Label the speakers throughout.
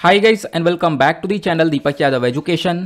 Speaker 1: Hi guys and welcome back to the channel Deepak Yadav Education.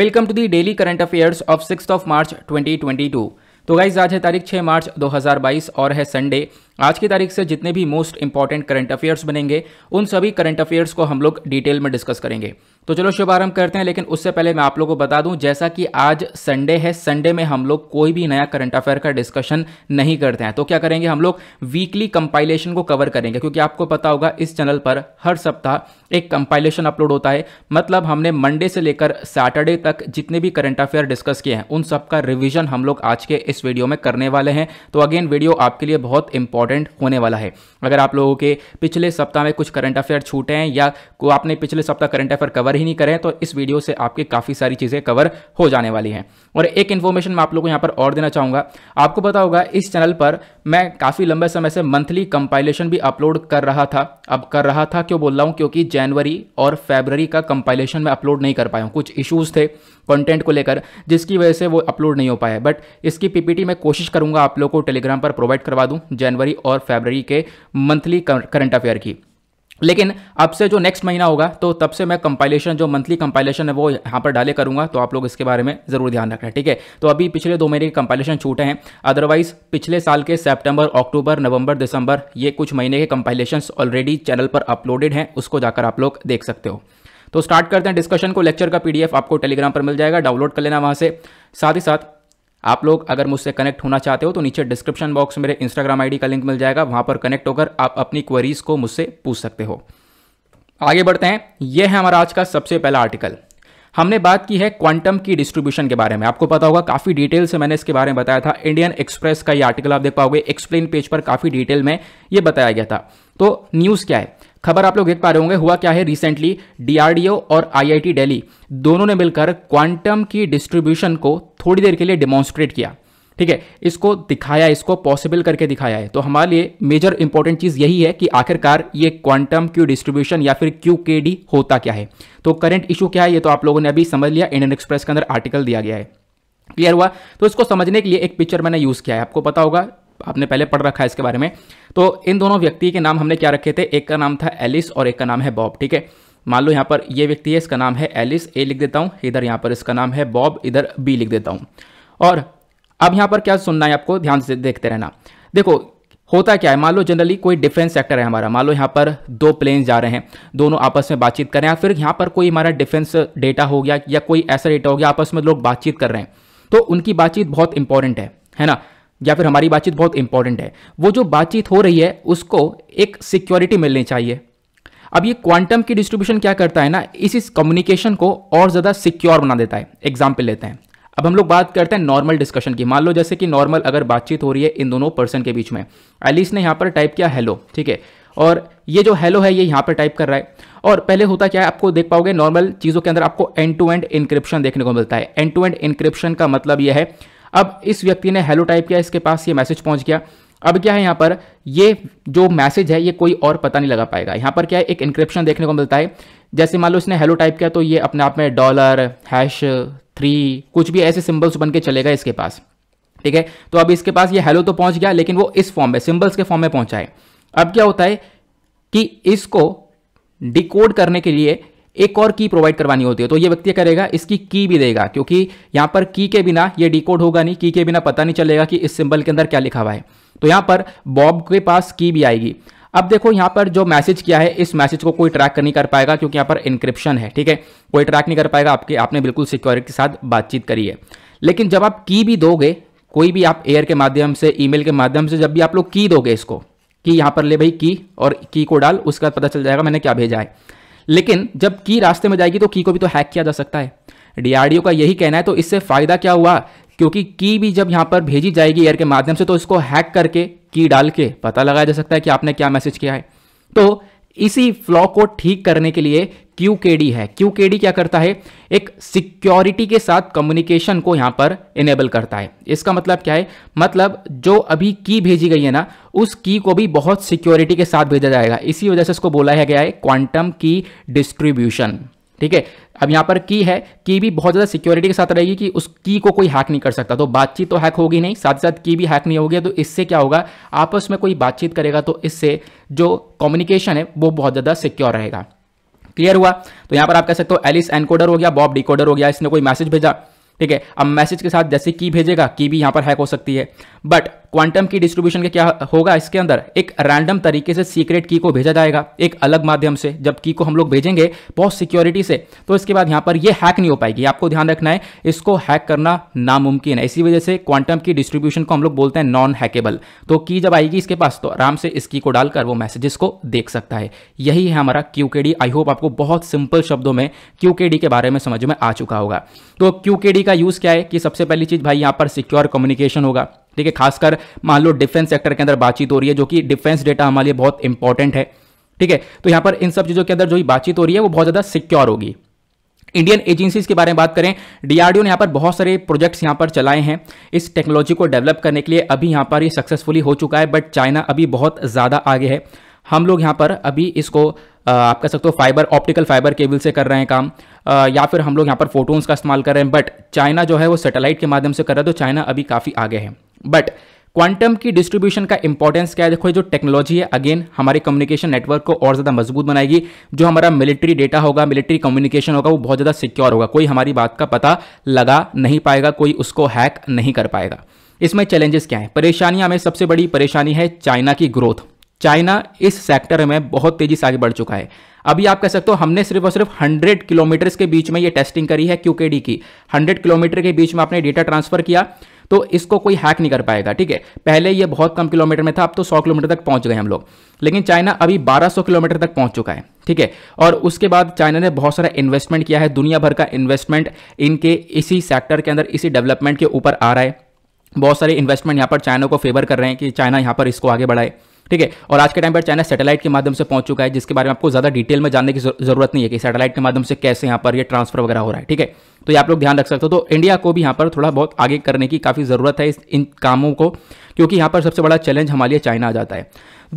Speaker 1: Welcome to the daily current affairs of 6th of March 2022. तो guys आज है तारीख 6 मार्च 2022 और है Sunday आज की तारीख से जितने भी मोस्ट इंपॉर्टेंट करंट अफेयर्स बनेंगे उन सभी करंट अफेयर्स को हम लोग डिटेल में डिस्कस करेंगे तो चलो शुभारंभ करते हैं लेकिन उससे पहले मैं आप लोगों को बता दूं जैसा कि आज संडे है संडे में हम लोग कोई भी नया करंट अफेयर का डिस्कशन नहीं करते हैं तो क्या करेंगे हम लोग वीकली कंपाइलेशन को कवर करेंगे क्योंकि आपको पता होगा इस चैनल पर हर सप्ताह एक कंपाइलेशन अपलोड होता है मतलब हमने मंडे से लेकर सैटरडे तक जितने भी करंट अफेयर डिस्कस किए हैं उन सब का रिवीजन हम लोग आज के इस वीडियो में करने वाले हैं तो अगेन वीडियो आपके लिए बहुत इंपॉर्टेंट होने वाला है अगर आप लोगों के पिछले सप्ताह में कुछ करंट अफेयर छूटे हैं या को आपने पिछले सप्ताह करंट अफेयर कवर ही नहीं करें तो इस वीडियो से आपकी काफ़ी सारी चीज़ें कवर हो जाने वाली हैं और एक इन्फॉर्मेशन मैं आप लोगों को यहाँ पर और देना चाहूँगा आपको पता होगा इस चैनल पर मैं काफ़ी लंबे समय से मंथली कंपाइलेशन भी अपलोड कर रहा था अब कर रहा था क्यों बोल रहा हूँ क्योंकि जनवरी और फेबररी का कंपाइलेशन मैं अपलोड नहीं कर पाया हूँ कुछ इश्यूज़ थे कंटेंट को लेकर जिसकी वजह से वो अपलोड नहीं हो पाया बट इसकी पीपीटी मैं कोशिश करूँगा आप लोग को टेलीग्राम पर प्रोवाइड करवा दूँ जनवरी और फेबररी के मंथली करंट अफेयर की लेकिन अब से जो नेक्स्ट महीना होगा तो तब से मैं कंपाइलेशन जो मंथली कंपाइलेशन है वो यहाँ पर डाले करूँगा तो आप लोग इसके बारे में ज़रूर ध्यान रखना ठीक है तो अभी पिछले दो महीने के कंपाइलेशन छूटे हैं अदरवाइज पिछले साल के सितंबर अक्टूबर नवंबर दिसंबर ये कुछ महीने के कंपाइलेशन ऑलरेडी चैनल पर अपलोडेड हैं उसको जाकर आप लोग देख सकते हो तो स्टार्ट करते हैं डिस्कशन को लेक्चर का पी आपको टेलीग्राम पर मिल जाएगा डाउनलोड कर लेना वहाँ से साथ ही साथ आप लोग अगर मुझसे कनेक्ट होना चाहते हो तो नीचे डिस्क्रिप्शन बॉक्स में मेरे इंस्टाग्राम आईडी का लिंक मिल जाएगा वहां पर कनेक्ट होकर आप अपनी क्वेरीज़ को मुझसे पूछ सकते हो आगे बढ़ते हैं यह है हमारा आज का सबसे पहला आर्टिकल हमने बात की है क्वांटम की डिस्ट्रीब्यूशन के बारे में आपको पता होगा काफ़ी डिटेल से मैंने इसके बारे में बताया था इंडियन एक्सप्रेस का ये आर्टिकल आप देख पाओगे एक्सप्लेन पेज पर काफ़ी डिटेल में ये बताया गया था तो न्यूज़ क्या है खबर आप लोग देख पा रहे होंगे हुआ क्या है रिसेंटली डीआरडीओ और आईआईटी दिल्ली दोनों ने मिलकर क्वांटम की डिस्ट्रीब्यूशन को थोड़ी देर के लिए डेमॉन्स्ट्रेट किया ठीक है इसको दिखाया इसको पॉसिबल करके दिखाया है तो हमारे लिए मेजर इंपॉर्टेंट चीज़ यही है कि आखिरकार ये क्वांटम क्यू डिस्ट्रीब्यूशन या फिर क्यू के डी होता क्या है तो करंट इशू क्या है ये तो आप लोगों ने अभी समझ लिया इंडियन एक्सप्रेस के अंदर आर्टिकल दिया गया है क्लियर हुआ तो इसको समझने के लिए एक पिक्चर मैंने यूज़ किया है आपको पता होगा आपने पहले पढ़ रखा है इसके बारे में तो इन दोनों व्यक्ति के नाम हमने क्या रखे थे एक का नाम था एलिस और एक का नाम है बॉब ठीक है मान लो यहाँ पर ये व्यक्ति है इसका नाम है एलिस ए लिख देता हूँ इधर यहाँ पर इसका नाम है बॉब इधर बी लिख देता हूँ और अब यहाँ पर क्या सुनना है आपको ध्यान से देखते रहना देखो होता क्या है मान लो जनरली कोई डिफेंस सेक्टर है हमारा मान लो यहाँ पर दो प्लेन जा रहे हैं दोनों आपस में बातचीत कर रहे हैं या फिर यहाँ पर कोई हमारा डिफेंस डेटा हो गया या कोई ऐसा डेटा हो गया आपस में लोग बातचीत कर रहे हैं तो उनकी बातचीत बहुत इंपॉर्टेंट है है ना या फिर हमारी बातचीत बहुत इंपॉर्टेंट है वो जो बातचीत हो रही है उसको एक सिक्योरिटी मिलनी चाहिए अब ये क्वांटम की डिस्ट्रीब्यूशन क्या करता है ना इस इस कम्युनिकेशन को और ज़्यादा सिक्योर बना देता है एग्जाम्पल लेते हैं अब हम लोग बात करते हैं नॉर्मल डिस्कशन की मान लो जैसे कि नॉर्मल अगर बातचीत हो रही है इन दोनों पर्सन के बीच में एलिस ने यहाँ पर टाइप किया हेलो ठीक है और ये जो हेलो है ये यहाँ पर टाइप कर रहा है और पहले होता क्या है आपको देख पाओगे नॉर्मल चीज़ों के अंदर आपको एंड टू एंड इंक्रिप्शन देखने को मिलता है एंड टू एंड इंक्रिप्शन का मतलब यह है अब इस व्यक्ति ने हेलो टाइप किया इसके पास ये मैसेज पहुंच गया अब क्या है यहाँ पर ये जो मैसेज है ये कोई और पता नहीं लगा पाएगा यहाँ पर क्या है एक इंक्रिप्शन देखने को मिलता है जैसे मान लो इसने हेलो टाइप किया तो ये अपने आप में डॉलर हैश थ्री कुछ भी ऐसे सिम्बल्स बन के चलेगा इसके पास ठीक है तो अब इसके पास ये हेलो तो पहुंच गया लेकिन वो इस फॉर्म में सिम्बल्स के फॉर्म में पहुंचा है अब क्या होता है कि इसको डिकोड करने के लिए एक और की प्रोवाइड करवानी होती है तो ये व्यक्ति करेगा इसकी की भी देगा क्योंकि यहाँ पर की के बिना ये डिकोड होगा नहीं की के बिना पता नहीं चलेगा कि इस सिंबल के अंदर क्या लिखा हुआ है तो यहाँ पर बॉब के पास की भी आएगी अब देखो यहाँ पर जो मैसेज किया है इस मैसेज को कोई ट्रैक नहीं कर पाएगा क्योंकि यहाँ पर इंक्रिप्शन है ठीक है कोई ट्रैक नहीं कर पाएगा आपके आपने बिल्कुल सिक्योरिटी के साथ बातचीत करी है लेकिन जब आप की भी दोगे कोई भी आप एयर के माध्यम से ईमेल के माध्यम से जब भी आप लोग की दोगे इसको कि यहाँ पर ले भाई की और की को डाल उसका पता चल जाएगा मैंने क्या भेजा है लेकिन जब की रास्ते में जाएगी तो की को भी तो हैक किया जा सकता है डीआरडीओ का यही कहना है तो इससे फ़ायदा क्या हुआ क्योंकि की भी जब यहाँ पर भेजी जाएगी एयर के माध्यम से तो इसको हैक करके की डाल के पता लगाया जा सकता है कि आपने क्या मैसेज किया है तो इसी फ्लॉ को ठीक करने के लिए क्यू है क्यू क्या करता है एक सिक्योरिटी के साथ कम्युनिकेशन को यहां पर इनेबल करता है इसका मतलब क्या है मतलब जो अभी की भेजी गई है ना उस की को भी बहुत सिक्योरिटी के साथ भेजा जाएगा इसी वजह से इसको बोला है गया है क्वांटम की डिस्ट्रीब्यूशन ठीक है अब यहाँ पर की है की भी बहुत ज़्यादा सिक्योरिटी के साथ रहेगी कि उस की को कोई हैक नहीं कर सकता तो बातचीत तो हैक होगी नहीं साथ साथ की भी हैक नहीं होगी तो इससे क्या होगा आपस में कोई बातचीत करेगा तो इससे जो कम्युनिकेशन है वो बहुत ज़्यादा सिक्योर रहेगा क्लियर हुआ तो यहाँ पर आप कह सकते हो एलिस एनकोडर हो गया बॉब डिकोडर हो गया इसने कोई मैसेज भेजा ठीक है अब मैसेज के साथ जैसे की भेजेगा की भी यहां पर हैक हो सकती है बट क्वांटम की डिस्ट्रीब्यूशन का क्या होगा इसके अंदर एक रैंडम तरीके से सीक्रेट की को भेजा जाएगा एक अलग माध्यम से जब की को हम लोग भेजेंगे बहुत सिक्योरिटी से तो इसके बाद यहां पर ये हैक नहीं हो पाएगी आपको ध्यान रखना है इसको हैक करना नामुमकिन है इसी वजह से क्वांटम की डिस्ट्रीब्यूशन को हम लोग बोलते हैं नॉन हैकेबल तो की जब आएगी इसके पास तो आराम से इस की को डालकर वो मैसेजेस को देख सकता है यही है हमारा क्यू आई होप आपको बहुत सिंपल शब्दों में क्यू के बारे में समझ में आ चुका होगा तो क्यू सिक्योरिटी का यूज़ क्या है कि सबसे पहली चीज़ भाई यहाँ पर सिक्योर कम्युनिकेशन होगा ठीक है खासकर मान लो डिफेंस सेक्टर के अंदर बातचीत हो रही है जो कि डिफेंस डेटा हमारे लिए बहुत इंपॉर्टेंट है ठीक है तो यहाँ पर इन सब चीज़ों के अंदर जो बातचीत हो रही है वो बहुत ज़्यादा सिक्योर होगी इंडियन एजेंसीज के बारे में बात करें डीआरडीओ ने यहाँ पर बहुत सारे प्रोजेक्ट्स यहाँ पर चलाए हैं इस टेक्नोलॉजी को डेवलप करने के लिए अभी यहाँ पर ये यह सक्सेसफुली हो चुका है बट चाइना अभी बहुत ज़्यादा आगे है हम लोग यहाँ पर अभी इसको आप कह सकते हो फाइबर ऑप्टिकल फाइबर केबल से कर रहे हैं काम या फिर हम लोग यहाँ पर फोटोन्स का इस्तेमाल कर रहे हैं बट चाइना जो है वो सेटेलाइट के माध्यम से कर रहा है तो चाइना अभी काफ़ी आगे है बट क्वांटम की डिस्ट्रीब्यूशन का इंपॉर्टेंस क्या है देखो ये जो टेक्नोलॉजी है अगेन हमारे कम्युनिकेशन नेटवर्क को और ज़्यादा मजबूत बनाएगी जो हमारा मिलिट्री डेटा होगा मिलिट्री कम्युनिकेशन होगा वो बहुत ज़्यादा सिक्योर होगा कोई हमारी बात का पता लगा नहीं पाएगा कोई उसको हैक नहीं कर पाएगा इसमें चैलेंजेस क्या हैं परेशानियां हमें सबसे बड़ी परेशानी है चाइना की ग्रोथ चाइना इस सेक्टर में बहुत तेजी से आगे बढ़ चुका है अभी आप कह सकते हो हमने सिर्फ और सिर्फ 100 किलोमीटर के बीच में ये टेस्टिंग करी है क्यूकेडी की 100 किलोमीटर के बीच में आपने डेटा ट्रांसफर किया तो इसको कोई हैक नहीं कर पाएगा ठीक है पहले ये बहुत कम किलोमीटर में था अब तो 100 किलोमीटर तक पहुंच गए हम लोग लेकिन चाइना अभी 1200 किलोमीटर तक पहुंच चुका है ठीक है और उसके बाद चाइना ने बहुत सारा इन्वेस्टमेंट किया है दुनिया भर का इन्वेस्टमेंट इनके इसी सेक्टर के अंदर इसी डेवलपमेंट के ऊपर आ रहा है बहुत सारे इन्वेस्टमेंट यहाँ पर चाइना को फेवर कर रहे हैं कि चाइना यहाँ पर इसको आगे बढ़ाए ठीक है और आज के टाइम पर चाइना सैटेलाइट के माध्यम से पहुंच चुका है जिसके बारे में आपको ज़्यादा डिटेल में जानने की जरूरत नहीं है कि सैटेलाइट के माध्यम से कैसे यहाँ पर ये ट्रांसफर वगैरह हो रहा है ठीक है तो ये आप लोग ध्यान रख सकते हो तो इंडिया को भी यहाँ पर थोड़ा बहुत आगे करने की काफ़ी ज़रूरत है इस इन कामों को क्योंकि यहाँ पर सबसे बड़ा चैलेंज हमारे लिए चाइना आ जाता है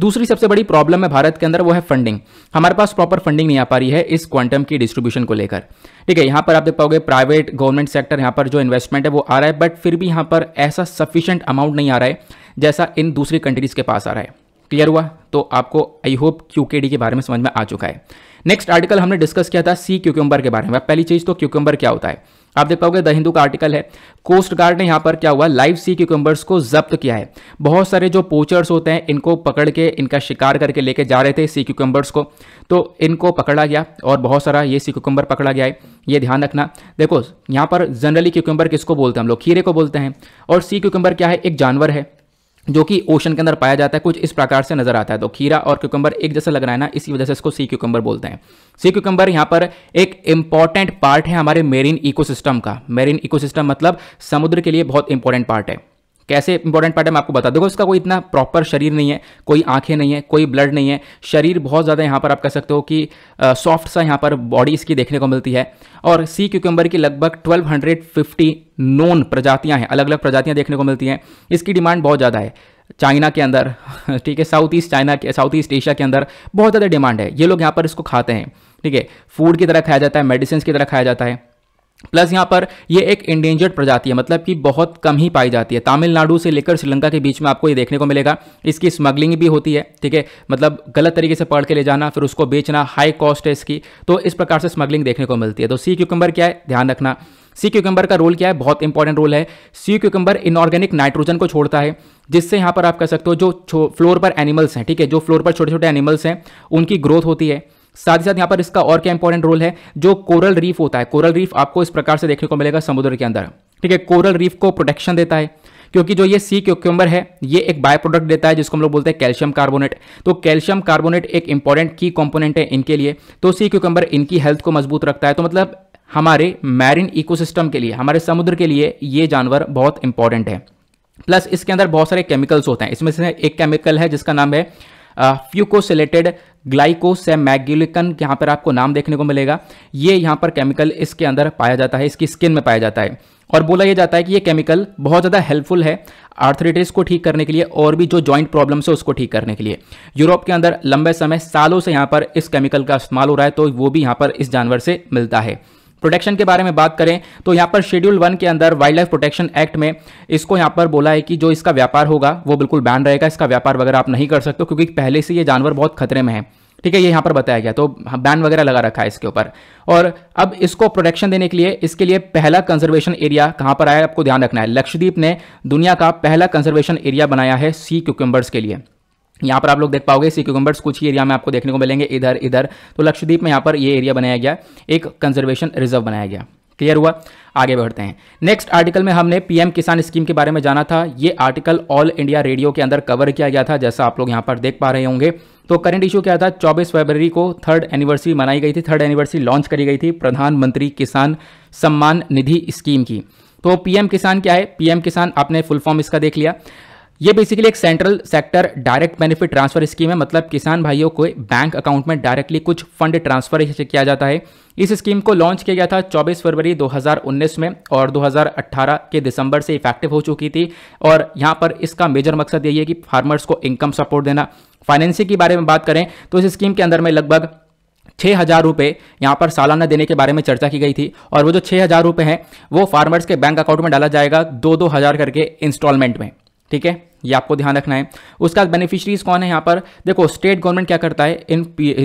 Speaker 1: दूसरी सबसे बड़ी प्रॉब्लम है भारत के अंदर वो है फंडिंग हमारे पास प्रॉपर फंडिंग नहीं आ पा रही है इस क्वांटम की डिस्ट्रीब्यूशन को लेकर ठीक है यहाँ पर आप देख पाओगे प्राइवेट गवर्नमेंट सेक्टर यहाँ पर जो इन्वेस्टमेंट है वो आ रहा है बट फिर भी यहाँ पर ऐसा सफिशियंट अमाउंट नहीं आ रहा है जैसा इन दूसरी कंट्रीज़ के पास आ रहा है क्लियर हुआ तो आपको आई होप क्यूकेडी के बारे में समझ में आ चुका है नेक्स्ट आर्टिकल हमने डिस्कस किया था सी क्यूक्यूम्बर के बारे में पहली चीज तो क्यूक्यूम्बर क्या होता है आप देख पाओगे द हिंदू का आर्टिकल है कोस्ट गार्ड ने यहाँ पर क्या हुआ लाइव सी क्यूक्यूम्बर्स को जब्त किया है बहुत सारे जो पोचर्स होते हैं इनको पकड़ के इनका शिकार करके लेके जा रहे थे सी क्यूक्यूम्बर्स को तो इनको पकड़ा गया और बहुत सारा ये सी क्यूकम्बर पकड़ा गया है ये ध्यान रखना देखो यहाँ पर जनरली क्यूक्यूम्बर किसको बोलते हैं हम लोग खीरे को बोलते हैं और सी क्यूक्यूम्बर क्या है एक जानवर है जो कि ओशन के अंदर पाया जाता है कुछ इस प्रकार से नजर आता है तो खीरा और क्यूकम्बर एक जैसा लग रहा है ना इसी वजह से इसको सी क्यूकम्बर बोलते हैं सी क्यूकम्बर यहाँ पर एक इंपॉर्टेंट पार्ट है हमारे मेरीन इकोसिस्टम का मेरीन इकोसिस्टम मतलब समुद्र के लिए बहुत इंपॉर्टेंट पार्ट है कैसे इंपॉर्टेंट पार्ट है मैं आपको बता दूंगा उसका कोई इतना प्रॉपर शरीर नहीं है कोई आंखें नहीं है कोई ब्लड नहीं है शरीर बहुत ज़्यादा यहाँ पर आप कह सकते हो कि सॉफ्ट सा यहाँ पर बॉडी इसकी देखने को मिलती है और सी क्यूकम्बर की लगभग 1250 नोन प्रजातियाँ हैं अलग अलग प्रजातियाँ देखने को मिलती हैं इसकी डिमांड बहुत ज़्यादा है चाइना के अंदर ठीक है साउथ ईस्ट चाइना के साउथ ईस्ट एशिया के अंदर बहुत ज़्यादा डिमांड है ये लोग यहाँ पर इसको खाते हैं ठीक है फूड की तरह खाया जाता है मेडिसिन की तरह खाया जाता है प्लस यहाँ पर ये एक इंडेंजर्ड प्रजाति है मतलब कि बहुत कम ही पाई जाती है तमिलनाडु से लेकर श्रीलंका के बीच में आपको ये देखने को मिलेगा इसकी स्मगलिंग भी होती है ठीक है मतलब गलत तरीके से पढ़ के ले जाना फिर उसको बेचना हाई कॉस्ट है इसकी तो इस प्रकार से स्मगलिंग देखने को मिलती है तो सी क्यूकम्बर क्या है ध्यान रखना सी क्यूकम्बर का रोल क्या है बहुत इंपॉर्टेंट रोल है सी क्यूकम्बर इनऑर्गेनिक नाइट्रोजन को छोड़ता है जिससे यहाँ पर आप कह सकते हो जो फ्लोर पर एनिमल्स हैं ठीक है जो फ्लोर पर छोटे छोटे एनिमल्स हैं उनकी ग्रोथ होती है साथ ही साथ यहाँ पर इसका और क्या इंपॉर्टेंट रोल है जो कोरल रीफ होता है कोरल रीफ आपको इस प्रकार से देखने को मिलेगा समुद्र के अंदर ठीक है कोरल रीफ को प्रोटेक्शन देता है क्योंकि जो ये सी क्यूक्यूम्बर है ये एक बाय प्रोडक्ट देता है जिसको हम लोग बोलते हैं कैल्शियम कार्बोनेट तो कैल्शियम कार्बोनेट एक इंपॉर्टेंट की कंपोनेंट है इनके लिए तो सी क्यूक्यूम्बर इनकी हेल्थ को मजबूत रखता है तो मतलब हमारे मैरिन इकोसिस्टम के लिए हमारे समुद्र के लिए ये जानवर बहुत इंपॉर्टेंट है प्लस इसके अंदर बहुत सारे केमिकल्स होते हैं इसमें से एक केमिकल है जिसका नाम है फ्यूकोसिलेटेड ग्लाइकोसेमैग्युलिकन यहाँ पर आपको नाम देखने को मिलेगा ये यहाँ पर केमिकल इसके अंदर पाया जाता है इसकी स्किन में पाया जाता है और बोला यह जाता है कि ये केमिकल बहुत ज़्यादा हेल्पफुल है आर्थराइटिस को ठीक करने के लिए और भी जो जॉइंट प्रॉब्लम्स है उसको ठीक करने के लिए यूरोप के अंदर लंबे समय सालों से यहाँ पर इस केमिकल का इस्तेमाल हो रहा है तो वो भी यहाँ पर इस जानवर से मिलता है प्रोटेक्शन के बारे में बात करें तो यहाँ पर शेड्यूल वन के अंदर वाइल्ड लाइफ प्रोटेक्शन एक्ट में इसको यहाँ पर बोला है कि जो इसका व्यापार होगा वो बिल्कुल बैन रहेगा इसका व्यापार वगैरह आप नहीं कर सकते क्योंकि पहले से ये जानवर बहुत खतरे में है ठीक है ये यहाँ पर बताया गया तो बैन हाँ, वगैरह लगा रखा है इसके ऊपर और अब इसको प्रोटेक्शन देने के लिए इसके लिए पहला कंजर्वेशन एरिया कहाँ पर आया आपको ध्यान रखना है लक्षद्वीप ने दुनिया का पहला कंजर्वेशन एरिया बनाया है सी क्यूकम्बर्स के लिए यहाँ पर आप लोग देख पाओगे सी क्यूकम्बर्स कुछ ही एरिया में आपको देखने को मिलेंगे इधर इधर तो लक्षद्वीप में यहाँ पर ये एरिया बनाया गया एक कंजर्वेशन रिजर्व बनाया गया क्लियर हुआ आगे बढ़ते हैं नेक्स्ट आर्टिकल में हमने पीएम किसान स्कीम के बारे में जाना था ये आर्टिकल ऑल इंडिया रेडियो के अंदर कवर किया गया था जैसा आप लोग यहाँ पर देख पा रहे होंगे तो करंट इशू क्या था 24 फरवरी को थर्ड एनिवर्सरी मनाई गई थी थर्ड एनिवर्सरी लॉन्च करी गई थी प्रधानमंत्री किसान सम्मान निधि स्कीम की तो पीएम किसान क्या है पीएम किसान आपने फुल फॉर्म इसका देख लिया ये बेसिकली एक central sector direct benefit transfer scheme है मतलब किसान भाइयों को बैंक अकाउंट में डायरेक्टली कुछ फंड ट्रांसफर किया जाता है इस स्कीम को लॉन्च किया गया था 24 फरवरी 2019 में और 2018 के दिसंबर से इफेक्टिव हो चुकी थी और यहाँ पर इसका मेजर मकसद यही है कि फार्मर्स को इनकम सपोर्ट देना फाइनेंसिंग के बारे में बात करें तो इस स्कीम के अंदर में लगभग छः हज़ार रुपये यहाँ पर सालाना देने के बारे में चर्चा की गई थी और वो जो छः हज़ार रुपये हैं वो फार्मर्स के बैंक अकाउंट में डाला जाएगा दो दो हज़ार करके इंस्टॉलमेंट में ठीक है ये आपको ध्यान रखना है उसका बेनिफिशरीज कौन है यहाँ पर देखो स्टेट गवर्नमेंट क्या करता है इन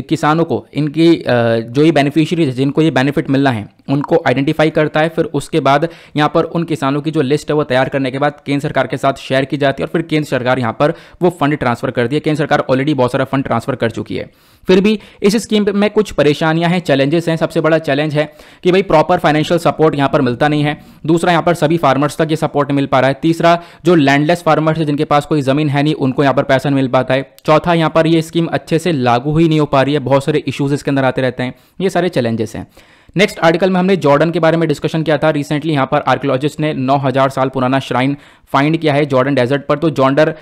Speaker 1: किसानों को इनकी जो ये बेनिफिशरीज जिनको ये बेनिफिट मिलना है उनको आइडेंटिफाई करता है फिर उसके बाद यहाँ पर उन किसानों की जो लिस्ट है वो तैयार करने के बाद केंद्र सरकार के साथ शेयर की जाती है और फिर केंद्र सरकार यहाँ पर वो फंड ट्रांसफर करती है केंद्र सरकार ऑलरेडी बहुत सारा फंड ट्रांसफर कर चुकी है फिर भी इस स्कीम में कुछ परेशानियां हैं चैलेंजेस हैं सबसे बड़ा चैलेंज है कि भाई प्रॉपर फाइनेंशियल सपोर्ट यहाँ पर मिलता नहीं है दूसरा यहाँ पर सभी फार्मर्स तक ये सपोर्ट नहीं मिल पा रहा है तीसरा जो लैंडलेस फार्मर्स है जिनके पास कोई ज़मीन है नहीं उनको यहाँ पर पैसा नहीं मिल पाता है चौथा यहाँ पर ये स्कीम अच्छे से लागू ही नहीं हो पा रही है बहुत सारे इशूज़ इसके अंदर आते रहते हैं ये सारे चैलेंजेस हैं नेक्स्ट आर्टिकल में हमने जॉर्डन के बारे में डिस्कशन किया था रिसेंटली यहां पर आर्कियोलॉजिस्ट ने 9000 साल पुराना श्राइन फाइंड किया है जॉर्डन डेजर्ट पर तो जॉन्डर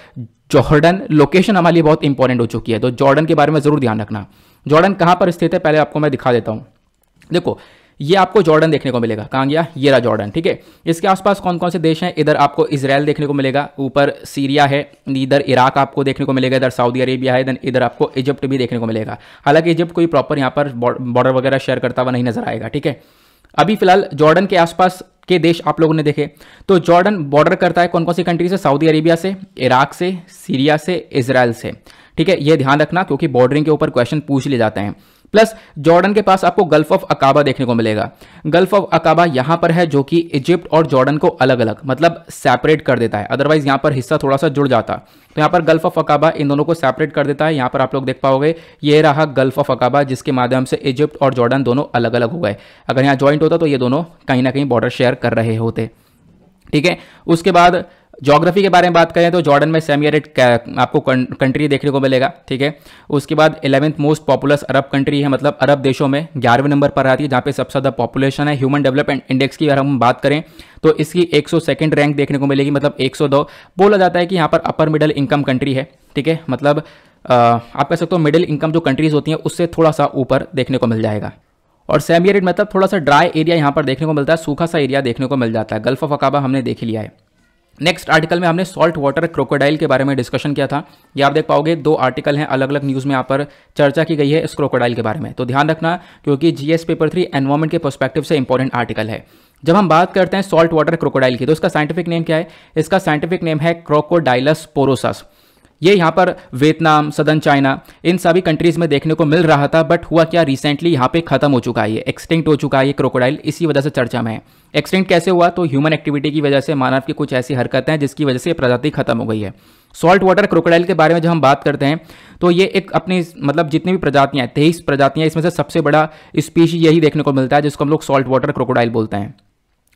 Speaker 1: जॉर्डन लोकेशन हमारे लिए बहुत इंपॉर्टेंट हो चुकी है तो जॉर्डन के बारे में जरूर ध्यान रखना जॉर्डन कहां पर स्थित है पहले आपको मैं दिखा देता हूं देखो ये आपको जॉर्डन देखने को मिलेगा कहाँ गया ये रहा जॉर्डन ठीक है इसके आसपास कौन कौन से देश हैं इधर आपको इसराइल देखने को मिलेगा ऊपर सीरिया है इधर इराक आपको देखने को मिलेगा इधर सऊदी अरेबिया है देन इधर आपको इजिप्ट भी देखने को मिलेगा हालांकि इजिप्ट कोई प्रॉपर यहाँ पर बॉर्डर वगैरह शेयर करता हुआ नहीं नजर आएगा ठीक है अभी फिलहाल जॉर्डन के आसपास के देश आप लोगों ने देखे तो जॉर्डन बॉर्डर करता है कौन कौन सी कंट्री से सऊदी अरेबिया से इराक से सीरिया से इसराइल से ठीक है ये ध्यान रखना क्योंकि बॉर्डरिंग के ऊपर क्वेश्चन पूछ ले जाते हैं प्लस जॉर्डन के पास आपको गल्फ ऑफ अकाबा देखने को मिलेगा गल्फ ऑफ अकाबा यहां पर है जो कि इजिप्ट और जॉर्डन को अलग अलग मतलब सेपरेट कर देता है अदरवाइज यहां पर हिस्सा थोड़ा सा जुड़ जाता तो यहां पर गल्फ ऑफ अकाबा इन दोनों को सेपरेट कर देता है यहां पर आप लोग देख पाओगे ये रहा गल्फ ऑफ अकाबा जिसके माध्यम से इजिप्ट और जॉर्डन दोनों अलग अलग हो गए अगर यहाँ ज्वाइंट होता तो ये दोनों कहीं ना कहीं बॉर्डर शेयर कर रहे होते ठीक है उसके बाद जोग्राफी के बारे में बात करें तो जॉर्डन में सेमियरेट आपको कंट्री देखने को मिलेगा ठीक है उसके बाद eleventh most populous Arab country है मतलब अरब देशों में ग्यारहवें नंबर पर आती है जहाँ पे सबसे ज़्यादा पॉपुलेशन है ह्यूमन डेवलपमेंट इंडेक्स की अगर हम बात करें तो इसकी एक सेकेंड रैंक देखने को मिलेगी मतलब दो बोला जाता है कि यहाँ पर अपर मिडल इनकम कंट्री है ठीक है मतलब आप कह सकते हो मिडिल इनकम जो कंट्रीज़ होती हैं उससे थोड़ा सा ऊपर देखने को मिल जाएगा और सेमी मतलब थोड़ा सा ड्राई एरिया यहाँ पर देखने को मिलता है सूखा सा एरिया देखने को मिल जाता है गल्फ ऑफ अकाबा हमने देख लिया है नेक्स्ट आर्टिकल में हमने सॉल्ट वाटर क्रोकोडाइल के बारे में डिस्कशन किया था ये आप देख पाओगे दो आर्टिकल हैं अलग अलग न्यूज़ में यहाँ पर चर्चा की गई है इस क्रोकोडाइल के बारे में तो ध्यान रखना क्योंकि जीएस पेपर थ्री एनवायरमेंट के पर्सपेक्टिव से इंपॉर्टेंट आर्टिकल है जब हम बात करते हैं सॉल्ट वाटर क्रोकोडाइल की तो इसका साइंटिफिक नेम क्या है इसका साइंटिफिक नेम है क्रोकोडाइलस पोरोसस ये यहाँ पर वियतनाम सदन चाइना इन सभी कंट्रीज़ में देखने को मिल रहा था बट हुआ क्या रिसेंटली यहाँ पे ख़त्म हो चुका है ये एक्सटिंक्ट हो चुका है ये क्रोकोडाइल इसी वजह से चर्चा में है एक्सटिंक्ट कैसे हुआ तो ह्यूमन एक्टिविटी की वजह से मानव की कुछ ऐसी हरकतें हैं जिसकी वजह से प्रजाति खत्म हो गई है सॉल्ट वाटर क्रोकोडाइल के बारे में जब हम बात करते हैं तो ये एक अपनी मतलब जितनी भी प्रजातियाँ तेईस प्रजातियाँ इसमें से सबसे बड़ा स्पीशी यही देखने को मिलता है जिसको हम लोग सॉल्ट वाटर क्रोकोडाइल बोलते हैं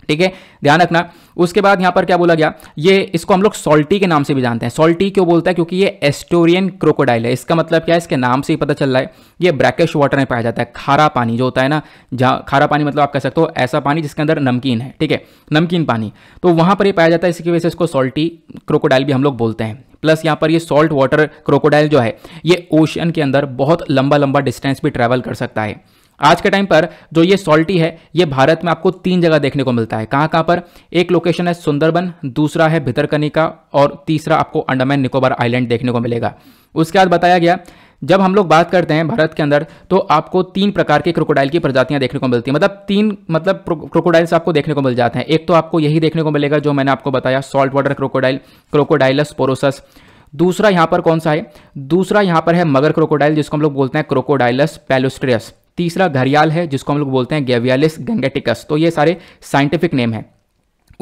Speaker 1: ठीक है ध्यान रखना उसके बाद यहाँ पर क्या बोला गया ये इसको हम लोग सॉल्टी के नाम से भी जानते हैं सॉल्टी क्यों बोलता है क्योंकि ये एस्टोरियन क्रोकोडाइल है इसका मतलब क्या है इसके नाम से ही पता चल रहा है ये ब्रैकेश वाटर में पाया जाता है खारा पानी जो होता है ना जहाँ खारा पानी मतलब आप कह सकते हो ऐसा पानी जिसके अंदर नमकीन है ठीक है नमकीन पानी तो वहां पर यह पाया जाता है इसकी वजह से इसको सॉल्टी क्रोकोडाइल भी हम लोग बोलते हैं प्लस यहाँ पर ये सॉल्ट वाटर क्रोकोडाइल जो है ये ओशन के अंदर बहुत लंबा लंबा डिस्टेंस भी ट्रैवल कर सकता है आज के टाइम पर जो ये सॉल्टी है ये भारत में आपको तीन जगह देखने को मिलता है कहाँ कहाँ पर एक लोकेशन है सुंदरबन दूसरा है भितरकनिका और तीसरा आपको अंडमान निकोबार आइलैंड देखने को मिलेगा उसके बाद बताया गया जब हम लोग बात करते हैं भारत के अंदर तो आपको तीन प्रकार के क्रोकोडाइल की प्रजातियां देखने को मिलती है मतलब तीन मतलब क्रोकोडाइल्स आपको देखने को मिल जाते हैं एक तो आपको यही देखने को मिलेगा जो मैंने आपको बताया salt water crocodile Crocodylus porosus दूसरा यहाँ पर कौन सा है दूसरा यहाँ पर है मगर क्रोकोडाइल जिसको हम लोग बोलते हैं क्रोकोडाइलस पेलोस्ट्रियस तीसरा घरियाल है जिसको हम लोग बोलते हैं गेवियालिस गंगेटिकस तो ये सारे साइंटिफिक नेम है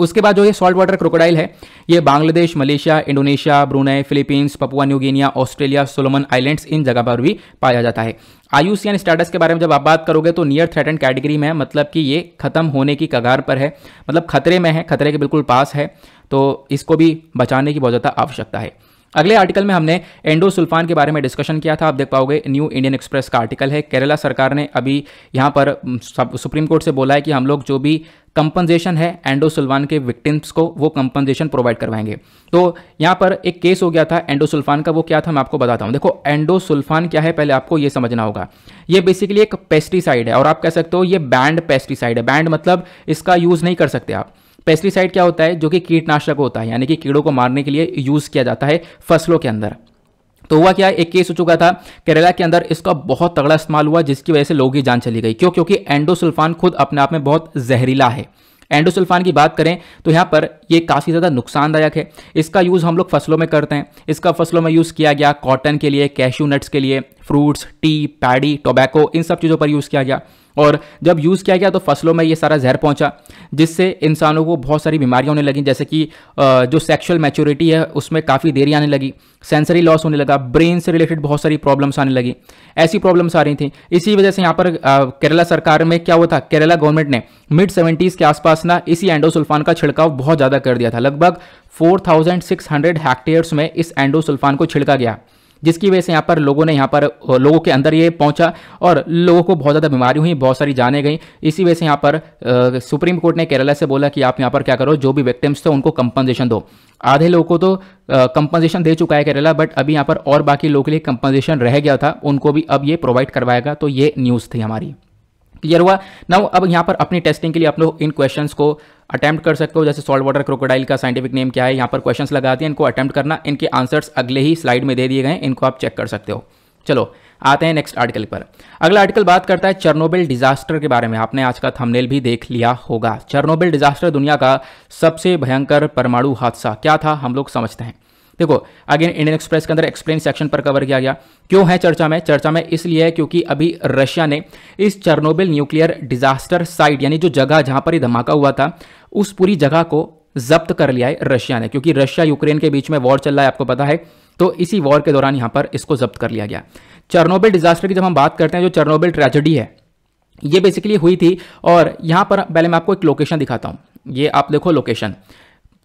Speaker 1: उसके बाद जो ये सॉल्ट वाटर क्रोकोडाइल है ये Bangladesh Malaysia Indonesia Brunei Philippines Papua New Australia Solomon Islands इन जगह पर भी पाया जाता है आयुसियन स्टेटस के बारे में जब आप बात करोगे तो नियर थ्रेटन कैटेगरी में है मतलब कि ये खत्म होने की कगार पर है मतलब खतरे में है खतरे के बिल्कुल पास है तो इसको भी बचाने की बहुत ज़्यादा आवश्यकता है अगले आर्टिकल में हमने एंडोसुल्फान के बारे में डिस्कशन किया था आप देख पाओगे न्यू इंडियन एक्सप्रेस का आर्टिकल है केरला सरकार ने अभी यहाँ पर सुप्रीम कोर्ट से बोला है कि हम लोग जो भी कंपनजेशन है एंडोसुल्फान के विक्टिम्स को वो कंपनजेशन प्रोवाइड करवाएंगे तो यहाँ पर एक केस हो गया था एंडोसुल्फान का वो क्या था मैं आपको बताता हूँ देखो एंडोसुल्फान क्या है पहले आपको ये समझना होगा ये बेसिकली एक पेस्टिसाइड है और आप कह सकते हो ये बैंड पेस्टिसाइड है बैंड मतलब इसका यूज़ नहीं कर सकते आप पेस्टिसाइड क्या होता है जो कि कीटनाशक होता है यानी कि कीड़ों को मारने के लिए यूज़ किया जाता है फसलों के अंदर तो हुआ क्या एक केस हो चुका था केरला के अंदर इसका बहुत तगड़ा इस्तेमाल हुआ जिसकी वजह से लोगों की जान चली गई क्यों क्योंकि एंडोसुल्फान खुद अपने आप में बहुत जहरीला है एंडोसुल्फान की बात करें तो यहाँ पर ये काफ़ी ज़्यादा नुकसानदायक है इसका यूज़ हम लोग फसलों में करते हैं इसका फसलों में यूज़ किया गया कॉटन के लिए कैशू नट्स के लिए फ्रूट्स टी पैडी टोबैको इन सब चीज़ों पर यूज़ किया गया और जब यूज़ किया गया तो फसलों में ये सारा जहर पहुंचा जिससे इंसानों को बहुत सारी बीमारियां होने लगी जैसे कि जो सेक्सुअल मैच्योरिटी है उसमें काफ़ी देरी आने लगी सेंसरी लॉस होने लगा ब्रेन से रिलेटेड बहुत सारी प्रॉब्लम्स आने लगी ऐसी प्रॉब्लम्स आ रही थी इसी वजह से यहाँ पर केरला सरकार में क्या हुआ था केरला गवर्नमेंट ने मिड सेवेंटीज़ के आसपास ना इसी एंडोसुल्फान का छिड़काव बहुत ज़्यादा कर दिया था लगभग four thousand six hundred hectares में इस एंडोसुल्फान को छिड़का गया जिसकी वजह से यहाँ पर लोगों ने यहाँ पर लोगों के अंदर ये पहुँचा और लोगों को बहुत ज़्यादा बीमारी हुई बहुत सारी जाने गई इसी वजह से यहाँ पर सुप्रीम कोर्ट ने केरला से बोला कि आप यहाँ पर क्या करो जो भी विक्टिम्स थे उनको कंपनसेशन दो आधे लोगों को तो कंपनसेशन दे चुका है केरला बट अभी यहाँ पर और बाकी लोगों के लिए कंपनसेशन रह गया था उनको भी अब ये प्रोवाइड करवाएगा तो ये न्यूज़ थी हमारी क्लियर हुआ नाउ अब यहाँ पर अपनी टेस्टिंग के लिए आप लोग इन क्वेश्चंस को अटैम्प्ट कर सकते हो जैसे सॉल्ट वाटर क्रोकोडाइल का साइंटिफिक नेम क्या है यहाँ पर क्वेश्चन लगा दिए इनको अटैम्प्ट करना इनके आंसर्स अगले ही स्लाइड में दे दिए गए इनको आप चेक कर सकते हो चलो आते हैं नेक्स्ट आर्टिकल पर अगला आर्टिकल बात करता है चर्नोबिल डिजास्टर के बारे में आपने आज का थंबनेल भी देख लिया होगा चर्नोबिल डिजास्टर दुनिया का सबसे भयंकर परमाणु हादसा क्या था हम लोग समझते हैं देखो अगेन इंडियन एक्सप्रेस के अंदर एक्सप्लेन सेक्शन पर कवर किया गया क्यों है चर्चा में चर्चा में इसलिए है क्योंकि अभी रशिया ने इस चरनोबिल न्यूक्लियर डिजास्टर साइट यानी जो जगह जहां पर धमाका हुआ था उस पूरी जगह को जब्त कर लिया है रशिया ने क्योंकि रशिया यूक्रेन के बीच में वॉर चल रहा है आपको पता है तो इसी वॉर के दौरान यहां पर इसको जब्त कर लिया गया चरनोबिल डिजास्टर की जब हम बात करते हैं जो चरनोबिल ट्रेजेडी है ये बेसिकली हुई थी और यहां पर पहले मैं आपको एक लोकेशन दिखाता हूं ये आप देखो लोकेशन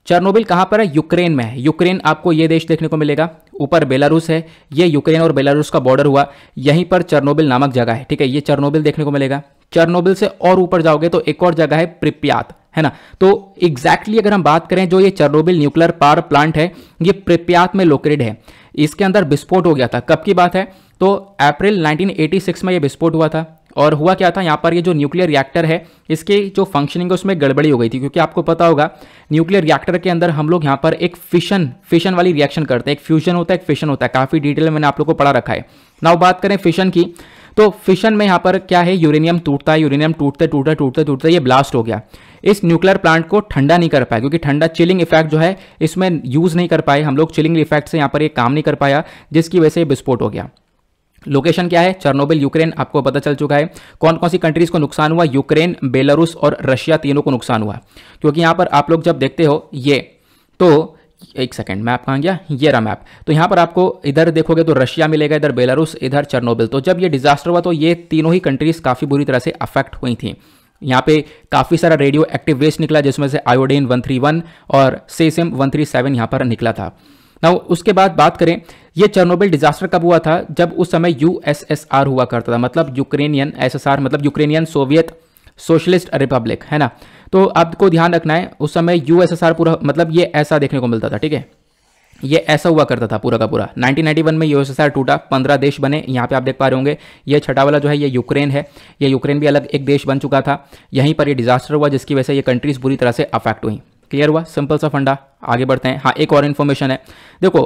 Speaker 1: चरनोबिल कहाँ पर है यूक्रेन में है यूक्रेन आपको ये देश देखने को मिलेगा ऊपर बेलारूस है ये यूक्रेन और बेलारूस का बॉर्डर हुआ यहीं पर चर्नोबिल नामक जगह है ठीक है ये चर्नोबिल देखने को मिलेगा चर्नोबिल से और ऊपर जाओगे तो एक और जगह है प्रिप्यात है ना तो एग्जैक्टली exactly अगर हम बात करें जो ये चरनोबिल न्यूक्लियर पावर प्लांट है ये प्रिप्यात में लोकेटेड है इसके अंदर विस्फोट हो गया था कब की बात है तो अप्रैल 1986 में यह विस्फोट हुआ था और हुआ क्या था यहाँ पर ये जो न्यूक्लियर रिएक्टर है इसके जो फंक्शनिंग है उसमें गड़बड़ी हो गई थी क्योंकि आपको पता होगा न्यूक्लियर रिएक्टर के अंदर हम लोग यहाँ पर एक फिशन फिशन वाली रिएक्शन करते हैं एक फ्यूजन होता है एक फिशन होता है काफ़ी डिटेल मैंने आप लोग को पढ़ा रखा है नाउ बात करें फिशन की तो फिशन में यहाँ पर क्या है यूरेनियम टूटता है यूरेनियम टूटते टूटते टूटते टूटते ये ब्लास्ट हो गया इस न्यूक्लियर प्लांट को ठंडा नहीं कर पाया क्योंकि ठंडा चिलिंग इफेक्ट जो है इसमें यूज़ नहीं कर पाए हम लोग चिलिंग इफेक्ट से यहाँ पर ये काम नहीं कर पाया जिसकी वजह से विस्फोट हो गया लोकेशन क्या है चरनोबिल यूक्रेन आपको पता चल चुका है कौन कौन सी कंट्रीज को नुकसान हुआ यूक्रेन बेलारूस और रशिया तीनों को नुकसान हुआ क्योंकि यहां पर आप लोग जब देखते हो ये तो एक सेकेंड मैप कहाँ गया ये रहा मैप तो यहाँ पर आपको इधर देखोगे तो रशिया मिलेगा इधर बेलारूस इधर चरनोबिल तो जब ये डिजास्टर हुआ तो ये तीनों ही कंट्रीज काफ़ी बुरी तरह से अफेक्ट हुई थी यहाँ पे काफ़ी सारा रेडियो एक्टिव वेस्ट निकला जिसमें से आयोडीन 131 और सेसम 137 यहाँ पर निकला था ना उसके बाद बात करें ये चर्नोबिल डिजास्टर कब हुआ था जब उस समय यूएसएसआर हुआ करता था मतलब यूक्रेनियन एसएसआर मतलब यूक्रेनियन सोवियत सोशलिस्ट रिपब्लिक है ना तो आपको ध्यान रखना है उस समय यूएसएसआर पूरा मतलब ये ऐसा देखने को मिलता था ठीक है ये ऐसा हुआ करता था पूरा का पूरा 1991 में यूएसएसआर टूटा 15 देश बने यहाँ पे आप देख पा रहे होंगे ये छठा वाला जो है ये यूक्रेन है ये यूक्रेन भी अलग एक देश बन चुका था यहीं पर ये डिजास्टर हुआ जिसकी वजह से ये कंट्रीज बुरी तरह से अफेक्ट हुई क्लियर हुआ सिंपल सा फंडा आगे बढ़ते हैं हाँ एक और इन्फॉर्मेशन है देखो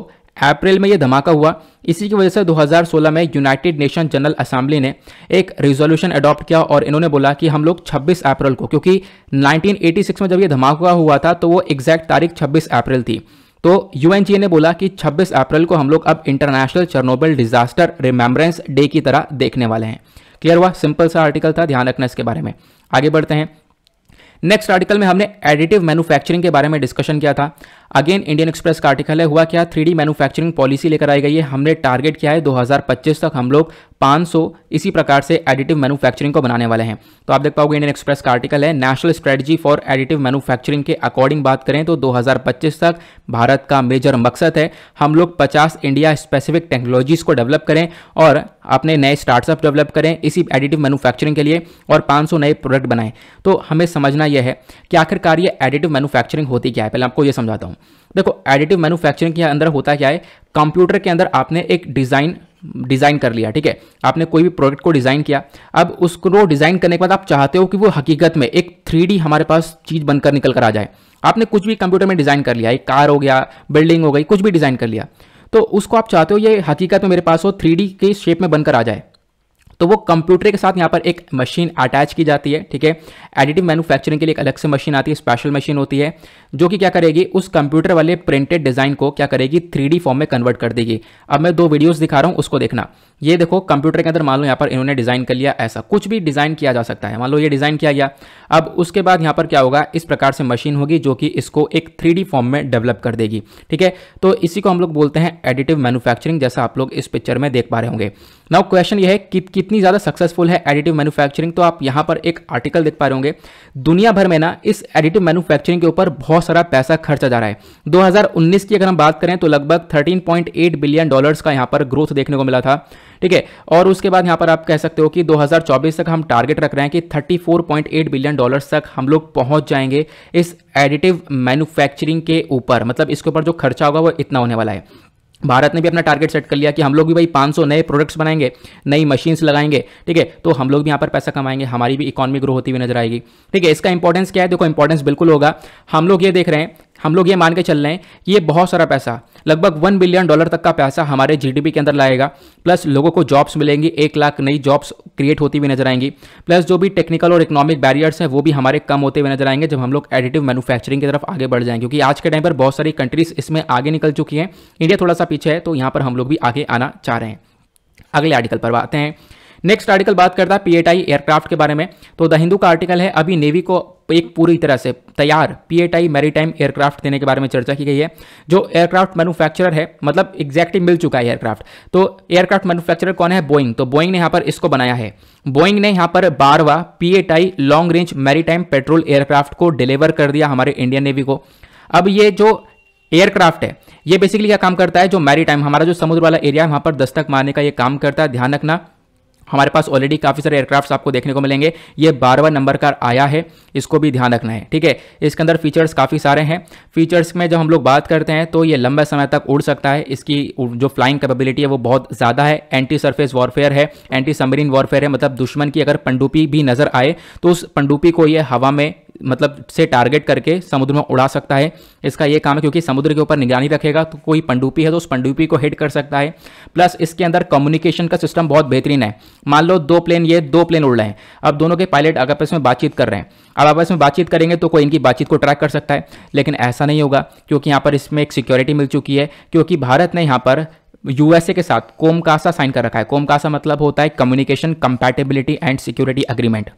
Speaker 1: अप्रैल में यह धमाका हुआ इसी की वजह से 2016 में यूनाइटेड नेशन जनरल असेंबली ने एक रिजोल्यूशन अडॉप्ट किया और इन्होंने बोला कि हम लोग 26 अप्रैल को क्योंकि 1986 में जब यह धमाका हुआ था तो वो एग्जैक्ट तारीख 26 अप्रैल थी तो यू ने बोला कि 26 अप्रैल को हम लोग अब International Chernobyl Disaster Remembrance Day की तरह देखने वाले हैं क्लियर हुआ सिंपल सा आर्टिकल था ध्यान रखना इसके बारे में आगे बढ़ते हैं नेक्स्ट आर्टिकल में हमने एडिटिव मैन्युफैक्चरिंग के बारे में डिस्कशन किया था अगेन इंडियन एक्सप्रेस का आर्टिकल है हुआ क्या थ्री मैन्युफैक्चरिंग पॉलिसी लेकर आई गई है हमने टारगेट किया है 2025 तक हम लोग 500 इसी प्रकार से एडिटिव मैन्युफैक्चरिंग को बनाने वाले हैं तो आप देख पाओगे इंडियन एक्सप्रेस का आर्टिकल है national strategy for additive manufacturing के अकॉर्डिंग बात करें तो 2025 तक भारत का मेजर मकसद है हम लोग 50 इंडिया स्पेसिफिक टेक्नोलॉजीज को डेवलप करें और अपने नए स्टार्टअप डेवलप करें इसी एडिटिव मैनुफैक्चरिंग के लिए और 500 नए प्रोडक्ट बनाएं तो हमें समझना यह है कि आखिरकार ये एडिटिव मैनुफैक्चरिंग होती क्या है पहले आपको यह समझाता हूँ देखो एडिटिव मैन्युफैक्चरिंग के अंदर होता क्या है कंप्यूटर के अंदर आपने एक डिज़ाइन डिज़ाइन कर लिया ठीक है आपने कोई भी प्रोडक्ट को डिज़ाइन किया अब उसको डिज़ाइन करने के बाद आप चाहते हो कि वो हकीकत में एक थ्री हमारे पास चीज़ बनकर निकल कर आ जाए आपने कुछ भी कंप्यूटर में डिज़ाइन कर लिया एक कार हो गया बिल्डिंग हो गई कुछ भी डिज़ाइन कर लिया तो उसको आप चाहते हो ये हकीकत में मेरे पास हो थ्री के शेप में बनकर आ जाए तो वो कंप्यूटर के साथ यहाँ पर एक मशीन अटैच की जाती है ठीक है एडिटिव मैन्युफैक्चरिंग के लिए एक अलग से मशीन आती है स्पेशल मशीन होती है जो कि क्या करेगी उस कंप्यूटर वाले प्रिंटेड डिज़ाइन को क्या करेगी थ्री फॉर्म में कन्वर्ट कर देगी अब मैं दो वीडियोज़ दिखा रहा हूँ उसको देखना ये देखो कंप्यूटर के अंदर मान लो यहाँ पर इन्होंने डिज़ाइन कर लिया ऐसा कुछ भी डिज़ाइन किया जा सकता है मान लो ये डिज़ाइन किया गया अब उसके बाद यहाँ पर क्या होगा इस प्रकार से मशीन होगी जो कि इसको एक थ्री फॉर्म में डेवलप कर देगी ठीक है तो इसी को हम लोग बोलते हैं एडिटिव मैन्युफैक्चरिंग जैसा आप लोग इस पिक्चर में देख पा रहे होंगे नाउ क्वेश्चन यह है कि कितनी ज़्यादा सक्सेसफुल है एडिटिव मैन्युफैक्चरिंग तो आप यहाँ पर एक आर्टिकल देख पा रहे होंगे दुनिया भर में ना इस एडिटिव मैन्युफैक्चरिंग के ऊपर बहुत सारा पैसा खर्चा जा रहा है 2019 की अगर हम बात करें तो लगभग 13.8 बिलियन डॉलर्स का यहाँ पर ग्रोथ देखने को मिला था ठीक है और उसके बाद यहाँ पर आप कह सकते हो कि दो तक हम टारगेट रख रहे हैं कि थर्टी बिलियन डॉलर्स तक हम लोग पहुंच जाएंगे इस एडिटिव मैन्युफैक्चरिंग के ऊपर मतलब इसके ऊपर जो खर्चा होगा वो इतना होने वाला है भारत ने भी अपना टारगेट सेट कर लिया कि हम लोग भी भाई 500 नए प्रोडक्ट्स बनाएंगे नई मशीन्स लगाएंगे ठीक है तो हम लोग भी यहाँ पर पैसा कमाएंगे हमारी भी इकोनॉमी ग्रो होती हुई नजर आएगी ठीक है इसका इंपॉर्टेंस क्या है देखो इंपॉर्टेंस बिल्कुल होगा हम लोग ये देख रहे हैं हम लोग ये मान के चल रहे हैं कि ये बहुत सारा पैसा लगभग वन बिलियन डॉलर तक का पैसा हमारे जीडीपी के अंदर लाएगा प्लस लोगों को जॉब्स मिलेंगी एक लाख नई जॉब्स क्रिएट होती हुई नजर आएंगी प्लस जो भी टेक्निकल और इकोनॉमिक बैरियर्स हैं वो भी हमारे कम होते हुए नजर आएंगे जब हम लोग एडिटिव मैनुफैक्चरिंग की तरफ आगे बढ़ जाएंगे क्योंकि आज के टाइम पर बहुत सारी कंट्रीज इसमें आगे निकल चुकी हैं इंडिया थोड़ा सा पीछे है तो यहाँ पर हम लोग भी आगे आना चाह रहे हैं अगले आर्टिकल पर आते हैं नेक्स्ट आर्टिकल बात करता है पीएटआई एयरक्राफ्ट के बारे में तो द हिंदू का आर्टिकल है अभी नेवी को एक पूरी तरह से तैयार पीएटआई मैरीटाइम एयरक्राफ्ट देने के बारे में चर्चा की गई है जो एयरक्राफ्ट मैन्युफैक्चरर है मतलब एग्जैक्टली मिल चुका है एयरक्राफ्ट तो एयरक्राफ्ट मैन्युफैक्चरर कौन है बोइंग तो बोइंग ने यहाँ पर इसको बनाया है बोइंग ने यहाँ पर बारवा P eight I long range maritime patrol aircraft को डिलीवर कर दिया हमारे इंडियन नेवी को अब ये जो एयरक्राफ्ट है ये बेसिकली क्या काम करता है जो मैरीटाइम हमारा जो समुद्र वाला एरिया है वहाँ पर दस्तक मारने का ये काम करता है ध्यान रखना हमारे पास ऑलरेडी काफ़ी सारे एयरक्राफ्ट्स आपको देखने को मिलेंगे ये बारहवा नंबर का आया है इसको भी ध्यान रखना है ठीक है इसके अंदर फीचर्स काफ़ी सारे हैं फीचर्स में जब हम लोग बात करते हैं तो ये लंबे समय तक उड़ सकता है इसकी जो फ्लाइंग कैपेबिलिटी है वो बहुत ज़्यादा है एंटी सरफेस वॉरफेयर है एंटी सबमरीन वॉरफेयर है मतलब दुश्मन की अगर पंडुपी भी नज़र आए तो उस पंडुपी को ये हवा में मतलब से टारगेट करके समुद्र में उड़ा सकता है इसका यह काम है क्योंकि समुद्र के ऊपर निगरानी रखेगा तो कोई पंडुपी है तो उस पंडुपी को हिट कर सकता है प्लस इसके अंदर कम्युनिकेशन का सिस्टम बहुत बेहतरीन है मान लो दो प्लेन ये दो प्लेन उड़ रहे हैं अब दोनों के पायलट अगर आपस में बातचीत कर रहे हैं अब आपस में बातचीत करेंगे तो कोई इनकी बातचीत को ट्रैक कर सकता है लेकिन ऐसा नहीं होगा क्योंकि यहाँ पर इसमें एक सिक्योरिटी मिल चुकी है क्योंकि भारत ने यहाँ पर यूएसए के साथ कोमकासा साइन कर रखा है कोमकासा मतलब होता है communication compatibility and security agreement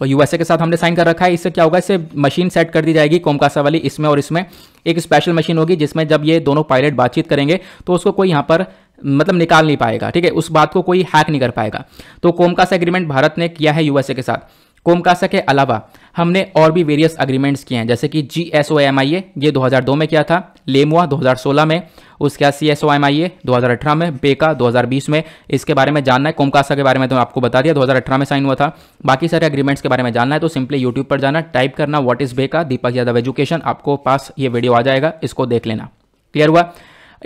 Speaker 1: और यूएसए के साथ हमने साइन कर रखा है इससे क्या होगा इससे मशीन सेट कर दी जाएगी कोमकासा वाली इसमें और इसमें एक स्पेशल मशीन होगी जिसमें जब ये दोनों पायलट बातचीत करेंगे तो उसको कोई यहाँ पर मतलब निकाल नहीं पाएगा ठीक है उस बात को कोई हैक नहीं कर पाएगा तो कोमकासा एग्रीमेंट भारत ने किया है यूएसए के साथ कोमकासा के अलावा हमने और भी वेरियस अग्रीमेंट्स किए हैं जैसे कि जी एस ओ एम आई ए ये 2002 में किया था लेमुआ 2016 में उसके बाद सी एस ओ एम आई ए दो में बेका 2020 में इसके बारे में जानना है कोमकासा के बारे में तो आपको बता दिया 2018 में साइन हुआ था बाकी सारे अग्रीमेंट्स के बारे में जानना है तो सिंपली यूट्यूब पर जाना टाइप करना वॉट इज बेका दीपक यादव एजुकेशन आपको पास ये वीडियो आ जाएगा इसको देख लेना क्लियर हुआ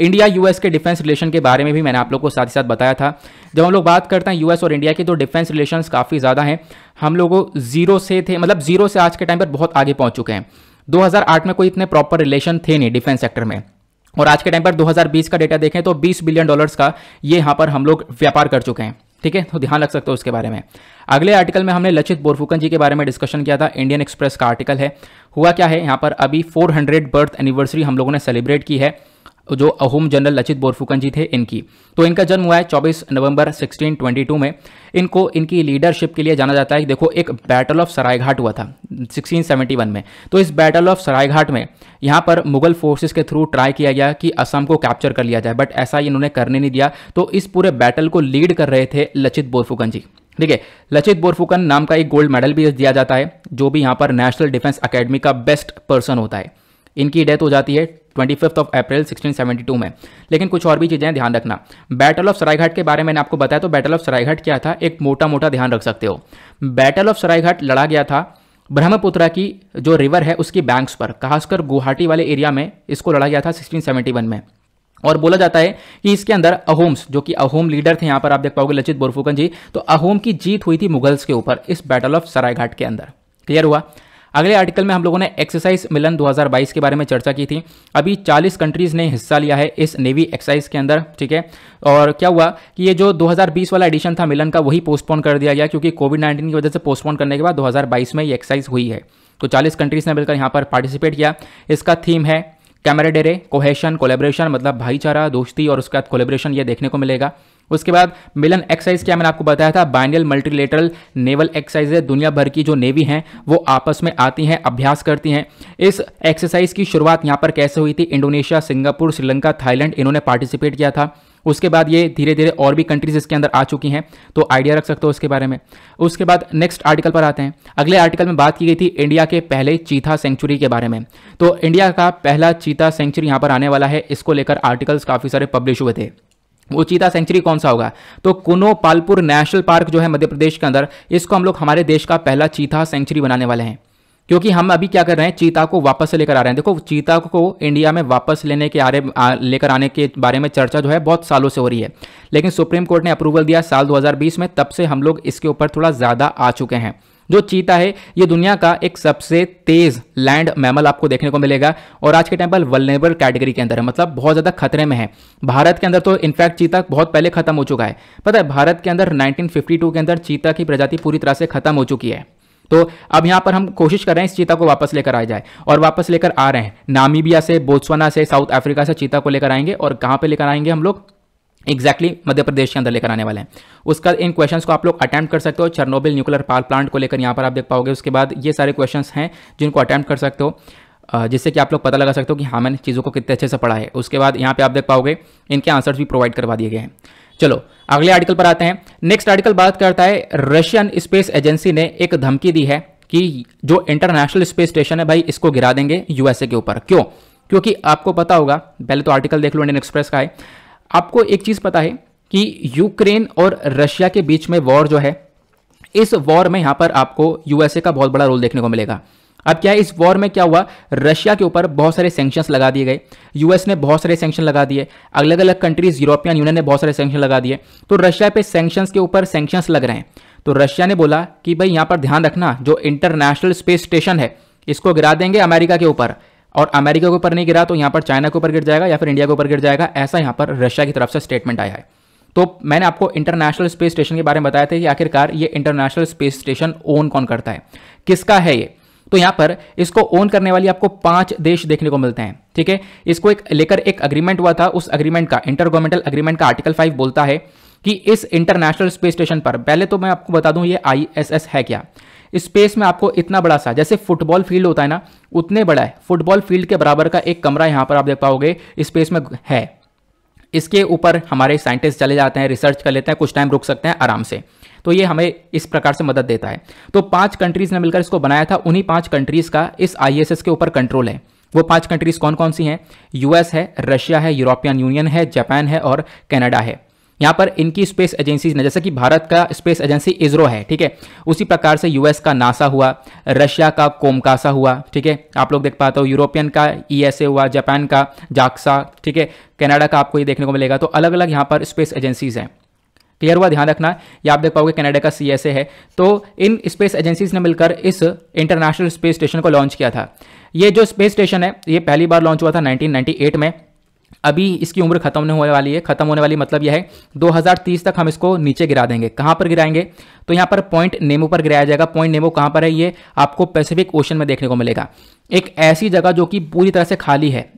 Speaker 1: इंडिया यूएस के डिफेंस रिलेशन के बारे में भी मैंने आप लोग को साथ ही साथ बताया था जब हम लोग बात करते हैं यूएस और इंडिया की तो डिफेंस रिलेशन काफ़ी ज़्यादा हैं हम लोगों जीरो से थे मतलब जीरो से आज के टाइम पर बहुत आगे पहुँच चुके हैं दो में कोई इतने प्रॉपर रिलेशन थे नहीं डिफेंस सेक्टर में और आज के टाइम पर 2020 का डेटा देखें तो 20 बिलियन डॉलर्स का ये यहाँ पर हम लोग व्यापार कर चुके हैं ठीक है तो ध्यान रख सकते हो उसके बारे में अगले आर्टिकल में हमने लचित बोरफुकन जी के बारे में डिस्कशन किया था इंडियन एक्सप्रेस का आर्टिकल है हुआ क्या है यहाँ पर अभी 400 बर्थ एनिवर्सरी हम लोगों ने सेलिब्रेट की है जो अहोम जनरल लचित बोरफुकन जी थे इनकी तो इनका जन्म हुआ है 24 नवंबर 1622 में इनको इनकी लीडरशिप के लिए जाना जाता है देखो एक बैटल ऑफ सरायघाट हुआ था 1671 में तो इस बैटल ऑफ सरायघाट में यहाँ पर मुगल फोर्सेस के थ्रू ट्राई किया गया कि असम को कैप्चर कर लिया जाए बट ऐसा इन्होंने करने नहीं दिया तो इस पूरे बैटल को लीड कर रहे थे लचित बोरफुकन जी ठीक है लचित बोरफुकन नाम का एक गोल्ड मेडल भी दिया जाता है जो भी यहाँ पर नेशनल डिफेंस अकेडमी का बेस्ट पर्सन होता है इनकी डेथ हो जाती है ट्वेंटी फिफ्थ ऑफ अप्रैल 1672 में लेकिन कुछ और भी चीज़ें ध्यान रखना बैटल ऑफ सरायघाट के बारे में मैंने आपको बताया तो बैटल ऑफ सरायघाट क्या था एक मोटा मोटा ध्यान रख सकते हो बैटल ऑफ सरायघाट लड़ा गया था ब्रह्मपुत्रा की जो रिवर है उसकी बैंक्स पर खासकर गुवाहाटी वाले एरिया में इसको लड़ा गया था 1671 में और बोला जाता है कि इसके अंदर अहोम्स जो कि अहोम लीडर थे यहाँ पर आप देख पाओगे लचित बोरफुकन जी तो अहोम की जीत हुई थी मुगल्स के ऊपर इस बैटल ऑफ सरायघाट के अंदर क्लियर हुआ अगले आर्टिकल में हम लोगों ने एक्सरसाइज मिलन 2022 के बारे में चर्चा की थी अभी 40 कंट्रीज़ ने हिस्सा लिया है इस नेवी एक्सरसाइज के अंदर ठीक है और क्या हुआ कि ये जो 2020 वाला एडिशन था मिलन का वही पोस्टपोन कर दिया गया क्योंकि कोविड नाइन्टीन की वजह से पोस्टपोन करने के बाद 2022 में ये एक्सरसाइज हुई है तो 40 कंट्रीज़ ने मिलकर यहाँ पर पार्टिसिपेट किया इसका थीम है कैमरा डेरे कोहेशन कोलेब्रेशन मतलब भाईचारा दोस्ती और उसके बाद कोलेब्रेशन ये देखने को मिलेगा उसके बाद मिलन एक्साइज क्या मैंने आपको बताया था बाइनियल मल्टीलेटरल नेवल एक्साइज है दुनिया भर की जो नेवी हैं वो आपस में आती हैं अभ्यास करती हैं इस एक्सरसाइज की शुरुआत यहाँ पर कैसे हुई थी इंडोनेशिया सिंगापुर श्रीलंका थाईलैंड इन्होंने पार्टिसिपेट किया था उसके बाद ये धीरे धीरे और भी कंट्रीज इसके अंदर आ चुकी हैं तो आइडिया रख सकते हो उसके बारे में उसके बाद नेक्स्ट आर्टिकल पर आते हैं अगले आर्टिकल में बात की गई थी इंडिया के पहले चीता सेंचुरी के बारे में तो इंडिया का पहला चीता सेंचुरी यहाँ पर आने वाला है इसको लेकर आर्टिकल्स काफ़ी सारे पब्लिश हुए थे वो चीता सेंचुरी कौन सा होगा तो कुनो पालपुर नेशनल पार्क जो है मध्य प्रदेश के अंदर इसको हम लोग हमारे देश का पहला चीता सेंचुरी बनाने वाले हैं क्योंकि हम अभी क्या कर रहे हैं चीता को वापस से लेकर आ रहे हैं देखो चीता को इंडिया में वापस लेने के आरे लेकर आने के बारे में चर्चा जो है बहुत सालों से हो रही है लेकिन सुप्रीम कोर्ट ने अप्रूवल दिया साल 2020 में तब से हम लोग इसके ऊपर थोड़ा ज़्यादा आ चुके हैं जो चीता है ये दुनिया का एक सबसे तेज लैंड मैमल आपको देखने को मिलेगा और आज के टाइम पर वलनेबल कैटेगरी के अंदर है मतलब बहुत ज़्यादा खतरे में है भारत के अंदर तो इनफैक्ट चीता बहुत पहले खत्म हो चुका है पता है भारत के अंदर 1952 के अंदर चीता की प्रजाति पूरी तरह से खत्म हो चुकी है तो अब यहां पर हम कोशिश कर रहे हैं इस चीता को वापस लेकर आया जाए और वापस लेकर आ रहे हैं नामीबिया से बोत्सवाना से साउथ अफ्रीका से चीता को लेकर आएंगे और कहां पर लेकर आएंगे हम लोग एक्जैक्टली exactly मध्य प्रदेश के अंदर लेकर आने वाले हैं उसका इन क्वेश्चंस को आप लोग अटैम्प्ट कर सकते हो चरनोबिल न्यूक्लियर पावर प्लांट को लेकर यहाँ पर आप देख पाओगे उसके बाद ये सारे क्वेश्चंस हैं जिनको अटैम्प्ट कर सकते हो जिससे कि आप लोग पता लगा सकते हो कि हाँ मैंने चीज़ों को कितने अच्छे से पढ़ा है उसके बाद यहाँ पे आप देख पाओगे इनके आंसर्स भी प्रोवाइड करवा दिए गए हैं चलो अगले आर्टिकल पर आते हैं नेक्स्ट आर्टिकल बात करता है रशियन स्पेस एजेंसी ने एक धमकी दी है कि जो इंटरनेशनल स्पेस स्टेशन है भाई इसको गिरा देंगे यूएसए के ऊपर क्यों क्योंकि आपको पता होगा पहले तो आर्टिकल देख लो इंडियन एक्सप्रेस का है आपको एक चीज पता है कि यूक्रेन और रशिया के बीच में वॉर जो है इस वॉर में यहां पर आपको यूएसए का बहुत बड़ा रोल देखने को मिलेगा अब क्या है इस वॉर में क्या हुआ रशिया के ऊपर बहुत सारे सेंक्शन लगा दिए गए यूएस ने बहुत सारे सेंक्शन लगा दिए अलग अलग कंट्रीज यूरोपियन यूनियन ने बहुत सारे सेंक्शन लगा दिए तो रशिया पे सैंक्शंस के ऊपर सेंक्शन लग रहे हैं तो रशिया ने बोला कि भाई यहां पर ध्यान रखना जो इंटरनेशनल स्पेस स्टेशन है इसको गिरा देंगे अमेरिका के ऊपर और अमेरिका के ऊपर नहीं गिरा तो यहाँ पर चाइना के ऊपर गिर जाएगा या फिर इंडिया के ऊपर गिर जाएगा ऐसा यहाँ पर रशिया की तरफ से स्टेटमेंट आया है तो मैंने आपको इंटरनेशनल स्पेस स्टेशन के बारे में बताया था कि आखिरकार ये इंटरनेशनल स्पेस स्टेशन ओन कौन करता है किसका है ये तो यहाँ पर इसको ओन करने वाली आपको पांच देश देखने को मिलते हैं ठीक है इसको एक लेकर एक अग्रीमेंट हुआ था उस अग्रीमेंट का इंटर गवर्नमेंटल अग्रीमेंट का आर्टिकल फाइव बोलता है कि इस इंटरनेशनल स्पेस स्टेशन पर पहले तो मैं आपको बता दूं ये आईएसएस है क्या स्पेस में आपको इतना बड़ा सा जैसे फुटबॉल फील्ड होता है ना उतने बड़ा है फुटबॉल फील्ड के बराबर का एक कमरा यहाँ पर आप देख पाओगे स्पेस में है इसके ऊपर हमारे साइंटिस्ट चले जाते हैं रिसर्च कर लेते हैं कुछ टाइम रुक सकते हैं आराम से तो ये हमें इस प्रकार से मदद देता है तो पांच कंट्रीज़ ने मिलकर इसको बनाया था उन्हीं पांच कंट्रीज़ का इस आईएसएस के ऊपर कंट्रोल है वो पांच कंट्रीज़ कौन कौन सी हैं यूएस है रशिया है यूरोपियन यूनियन है जापान है और कनाडा है यहां पर इनकी स्पेस एजेंसीज ने जैसे कि भारत का स्पेस एजेंसी इसरो है ठीक है उसी प्रकार से यूएस का नासा हुआ रशिया का कोमकासा हुआ ठीक है आप लोग देख पाते हो यूरोपियन का ई e हुआ जापान का जाक्सा ठीक है कनाडा का आपको ये देखने को मिलेगा तो अलग अलग यहां पर स्पेस एजेंसीज हैं क्लियर हुआ ध्यान रखना ये आप देख पाओगे कनाडा का सी है तो इन स्पेस एजेंसीज ने मिलकर इस इंटरनेशनल स्पेस स्टेशन को लॉन्च किया था ये जो स्पेस स्टेशन है ये पहली बार लॉन्च हुआ था 1998 में अभी इसकी उम्र खत्म होने वाली है खत्म होने वाली मतलब यह है 2030 तक हम इसको नीचे गिरा देंगे कहाँ पर गिराएंगे तो यहाँ पर पॉइंट नेमो पर गिराया जाएगा पॉइंट नेमो कहाँ पर है ये आपको पैसिफिक ओशन में देखने को मिलेगा एक ऐसी जगह जो कि पूरी तरह से खाली है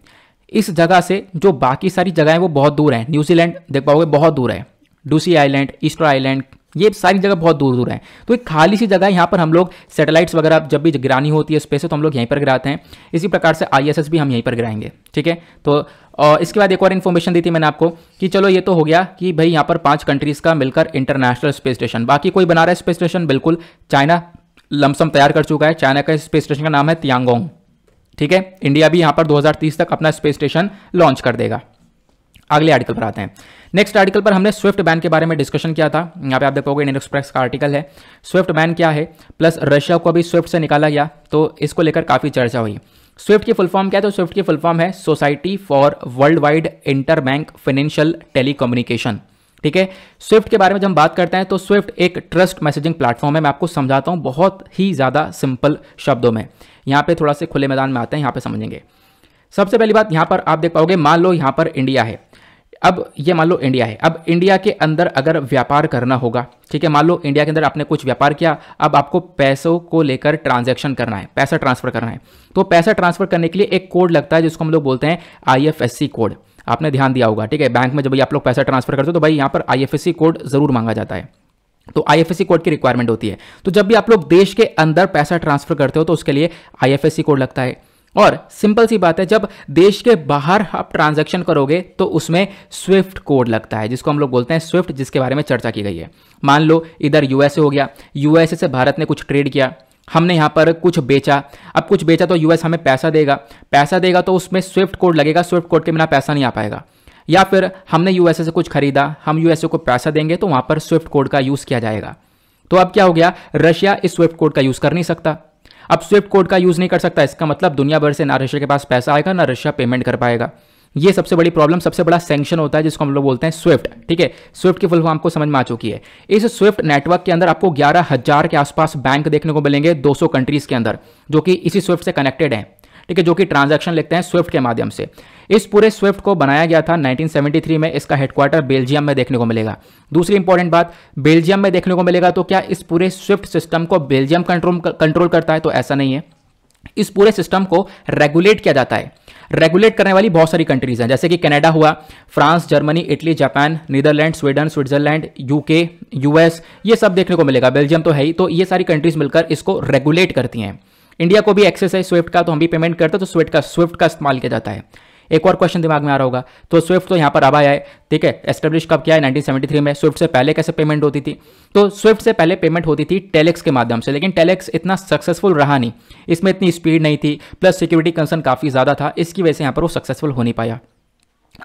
Speaker 1: इस जगह से जो बाकी सारी जगह वो बहुत दूर हैं न्यूजीलैंड देख पाओगे बहुत दूर है डूसी आइलैंड ईस्टर आइलैंड ये सारी जगह बहुत दूर दूर है तो एक खाली सी जगह यहाँ पर हम लोग सैटेलाइट्स वगैरह जब भी गिरानी होती है स्पेस से तो हम लोग यहीं पर गिराते हैं इसी प्रकार से आई भी हम यहीं पर गिराएंगे ठीक है तो और इसके बाद एक और इन्फॉर्मेशन दी थी मैंने आपको कि चलो ये तो हो गया कि भाई यहाँ पर पांच कंट्रीज़ का मिलकर इंटरनेशनल स्पेस स्टेशन बाकी कोई बना रहा है स्पेस स्टेशन बिल्कुल चाइना लमसम तैयार कर चुका है चाइना का स्पेस स्टेशन का नाम है तियांगोंग ठीक है इंडिया भी यहाँ पर 2030 तक अपना स्पेस स्टेशन लॉन्च कर देगा अगले आर्टिकल पर आते हैं नेक्स्ट आर्टिकल पर हमने स्विफ्ट बैन के बारे में डिस्कशन किया था यहाँ पे आप देखोगे इंडियन एक्सप्रेस का आर्टिकल है स्विफ्ट बैन क्या है प्लस रशिया को अभी स्विफ्ट से निकाला गया तो इसको लेकर काफ़ी चर्चा हुई स्विफ्ट की फुल फॉर्म क्या है तो स्विफ्ट की फुल फॉर्म है society for world wide interbank financial telecommunication ठीक है स्विफ्ट के बारे में जब हम बात करते हैं तो स्विफ्ट एक ट्रस्ट मैसेजिंग प्लेटफॉर्म है मैं आपको समझाता हूँ बहुत ही ज़्यादा सिंपल शब्दों में यहाँ पे थोड़ा से खुले मैदान में आते हैं यहाँ पे समझेंगे सबसे पहली बात यहाँ पर आप देख पाओगे मान लो यहाँ पर इंडिया है अब ये मान लो इंडिया है अब इंडिया के अंदर अगर व्यापार करना होगा ठीक है मान लो इंडिया के अंदर आपने कुछ व्यापार किया अब आपको पैसों को लेकर ट्रांजैक्शन करना है पैसा ट्रांसफर करना है तो पैसा ट्रांसफर करने के लिए एक कोड लगता है जिसको हम लोग बोलते हैं आईएफएससी कोड आपने ध्यान दिया होगा ठीक है बैंक में जब भी आप लोग पैसा ट्रांसफर करते हो तो भाई यहाँ पर आई कोड जरूर मांगा जाता है तो आईएफएससी कोड की रिक्वायरमेंट होती है तो जब भी आप लोग देश के अंदर पैसा ट्रांसफर करते हो तो उसके लिए आईएफएससी कोड लगता है और सिंपल सी बात है जब देश के बाहर आप ट्रांजैक्शन करोगे तो उसमें स्विफ्ट कोड लगता है जिसको हम लोग बोलते हैं स्विफ्ट जिसके बारे में चर्चा की गई है मान लो इधर यूएसए हो गया यूएसए से भारत ने कुछ ट्रेड किया हमने यहाँ पर कुछ बेचा अब कुछ बेचा तो यूएस हमें पैसा देगा पैसा देगा तो उसमें स्विफ्ट कोड लगेगा स्विफ्ट कोड के बिना पैसा नहीं आ पाएगा या फिर हमने यूएसए से कुछ खरीदा हम यूएसए को पैसा देंगे तो वहाँ पर स्विफ्ट कोड का यूज़ किया जाएगा तो अब क्या हो गया रशिया इस स्विफ्ट कोड का यूज़ कर नहीं सकता अब स्विफ्ट कोड का यूज़ नहीं कर सकता इसका मतलब दुनिया भर से ना रशिया के पास पैसा आएगा ना रशिया पेमेंट कर पाएगा ये सबसे बड़ी प्रॉब्लम सबसे बड़ा सेंक्शन होता है जिसको हम लोग बोलते हैं स्विफ्ट ठीक है स्विफ्ट की फुल फॉर्म आपको समझ में आ चुकी है इस स्विफ्ट नेटवर्क के अंदर आपको ग्यारह हजार के आसपास बैंक देखने को मिलेंगे 200 कंट्रीज के अंदर जो कि इसी स्विफ्ट से कनेक्टेड है ठीक है जो कि ट्रांजैक्शन लिखते हैं स्विफ्ट के माध्यम से इस पूरे स्विफ्ट को बनाया गया था 1973 में इसका हेडक्वार्टर बेल्जियम में देखने को मिलेगा दूसरी इंपॉर्टेंट बात बेल्जियम में देखने को मिलेगा तो क्या इस पूरे स्विफ्ट सिस्टम को बेल्जियम कंट्रोल कंट्रोल करता है तो ऐसा नहीं है इस पूरे सिस्टम को रेगुलेट किया जाता है रेगुलेट करने वाली बहुत सारी कंट्रीज हैं जैसे कि कनाडा हुआ France Germany Italy Japan Netherlands Sweden Switzerland UK US ये सब देखने को मिलेगा बेल्जियम तो है ही तो ये सारी कंट्रीज मिलकर इसको रेगुलेट करती हैं इंडिया को भी एक्सेस है स्विफ्ट का तो हम भी पेमेंट करते हैं तो स्विफ्ट का स्विफ्ट का इस्तेमाल किया जाता है एक और क्वेश्चन दिमाग में आ रहा होगा तो स्विफ्ट तो यहाँ पर अब आया है ठीक है एस्टेब्लिश कब किया है नाइनटीन में स्विफ्ट से पहले कैसे पेमेंट होती थी तो स्विफ्ट से पहले पेमेंट होती थी टेलेक्स के माध्यम से लेकिन टेलेक्स इतना सक्सेसफुल रहा नहीं इसमें इतनी स्पीड नहीं थी प्लस सिक्योरिटी कंसर्न काफ़ी ज़्यादा था इसकी वजह से यहाँ पर वो सक्सेसफुल हो नहीं पाया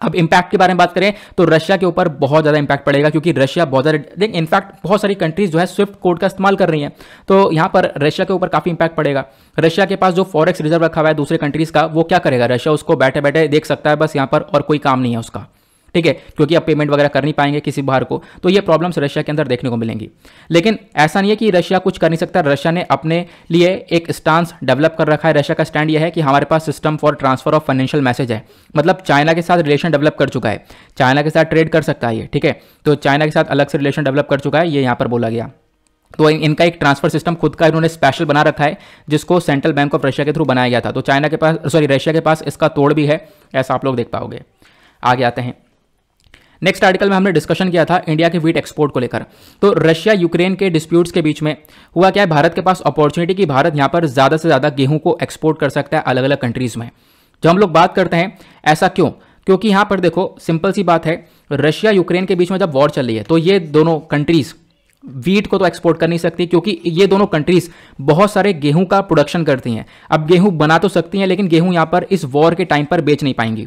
Speaker 1: अब इंपैक्ट के बारे में बात करें तो रशिया के ऊपर बहुत ज़्यादा इंपैक्ट पड़ेगा क्योंकि रशिया बहुत ज़्यादा देख इनफैक्ट बहुत सारी कंट्रीज जो है स्विफ्ट कोड का इस्तेमाल कर रही हैं तो यहाँ पर रशिया के ऊपर काफ़ी इंपैक्ट पड़ेगा रशिया के पास जो फॉरेक्स रिजर्व रखा हुआ है दूसरे कंट्रीज़ का वो क्या करेगा रशिया उसको बैठे बैठे देख सकता है बस यहाँ पर और कोई काम नहीं है उसका ठीक है क्योंकि आप पेमेंट वगैरह कर नहीं पाएंगे किसी बाहर को तो ये प्रॉब्लम्स रशिया के अंदर देखने को मिलेंगी लेकिन ऐसा नहीं है कि रशिया कुछ कर नहीं सकता रशिया ने अपने लिए एक स्टांस डेवलप कर रखा है रशिया का स्टैंड यह है कि हमारे पास system for transfer of financial message है मतलब चाइना के साथ रिलेशन डेवलप कर चुका है चाइना के साथ ट्रेड कर सकता है ये ठीक है तो चाइना के साथ अलग से रिलेशन डेवलप कर चुका है ये यहाँ पर बोला गया तो इनका एक ट्रांसफर सिस्टम खुद का इन्होंने स्पेशल बना रखा है जिसको सेंट्रल बैंक ऑफ रशिया के थ्रू बनाया गया था तो चाइना के पास सॉरी रशिया के पास इसका तोड़ भी है ऐसा आप लोग देख पाओगे आगे आते हैं नेक्स्ट आर्टिकल में हमने डिस्कशन किया था इंडिया के वीट एक्सपोर्ट को लेकर तो रशिया यूक्रेन के डिस्प्यूट्स के बीच में हुआ क्या है भारत के पास अपॉर्चुनिटी कि भारत यहाँ पर ज़्यादा से ज़्यादा गेहूं को एक्सपोर्ट कर सकता है अलग अलग कंट्रीज़ में जब हम लोग बात करते हैं ऐसा क्यों क्योंकि यहाँ पर देखो सिंपल सी बात है रशिया यूक्रेन के बीच में जब वॉर चल रही है तो ये दोनों कंट्रीज़ वीट को तो एक्सपोर्ट कर नहीं सकती क्योंकि ये दोनों कंट्रीज बहुत सारे गेहूं का प्रोडक्शन करती हैं अब गेहूं बना तो सकती हैं लेकिन गेहूं यहाँ पर इस वॉर के टाइम पर बेच नहीं पाएंगी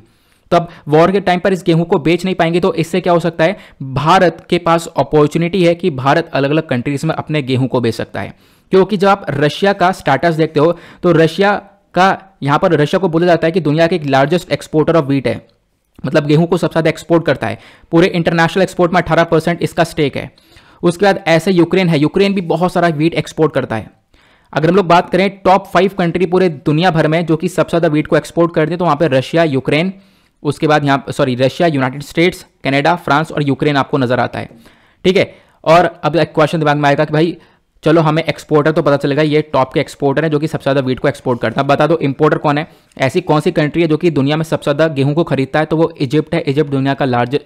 Speaker 1: तब वॉर के टाइम पर इस गेहूं को बेच नहीं पाएंगे तो इससे क्या हो सकता है भारत के पास अपॉर्चुनिटी है कि भारत अलग अलग कंट्रीज में अपने गेहूं को बेच सकता है क्योंकि जब आप रशिया का स्टेटस देखते हो तो रशिया का यहां पर रशिया को बोला जाता है कि दुनिया के एक लार्जेस्ट एक्सपोर्टर ऑफ वीट है मतलब गेहूं को सबसे ज़्यादा एक्सपोर्ट करता है पूरे इंटरनेशनल एक्सपोर्ट में अठारह परसेंट इसका स्टेक है उसके बाद ऐसे यूक्रेन है यूक्रेन भी बहुत सारा वीट एक्सपोर्ट करता है अगर हम लोग बात करें टॉप फाइव कंट्री पूरे दुनिया भर में जो कि सबसे ज़्यादा वीट को एक्सपोर्ट करते हैं तो वहां पर रशिया यूक्रेन उसके बाद यहाँ sorry Russia United States Canada France और यूक्रेन आपको नज़र आता है ठीक है और अब एक क्वेश्चन दिमाग में आएगा कि भाई चलो हमें एक्सपोर्टर तो पता चलेगा ये टॉप के एक्सपोर्टर है जो कि सबसे ज़्यादा वीट को एक्सपोर्ट करता है बता दो इंपोर्टर कौन है ऐसी कौन सी कंट्री है जो कि दुनिया में सबसे ज़्यादा गेहूं को खरीदता है तो वो इजिप्ट है इजिप्ट दुनिया का लार्ज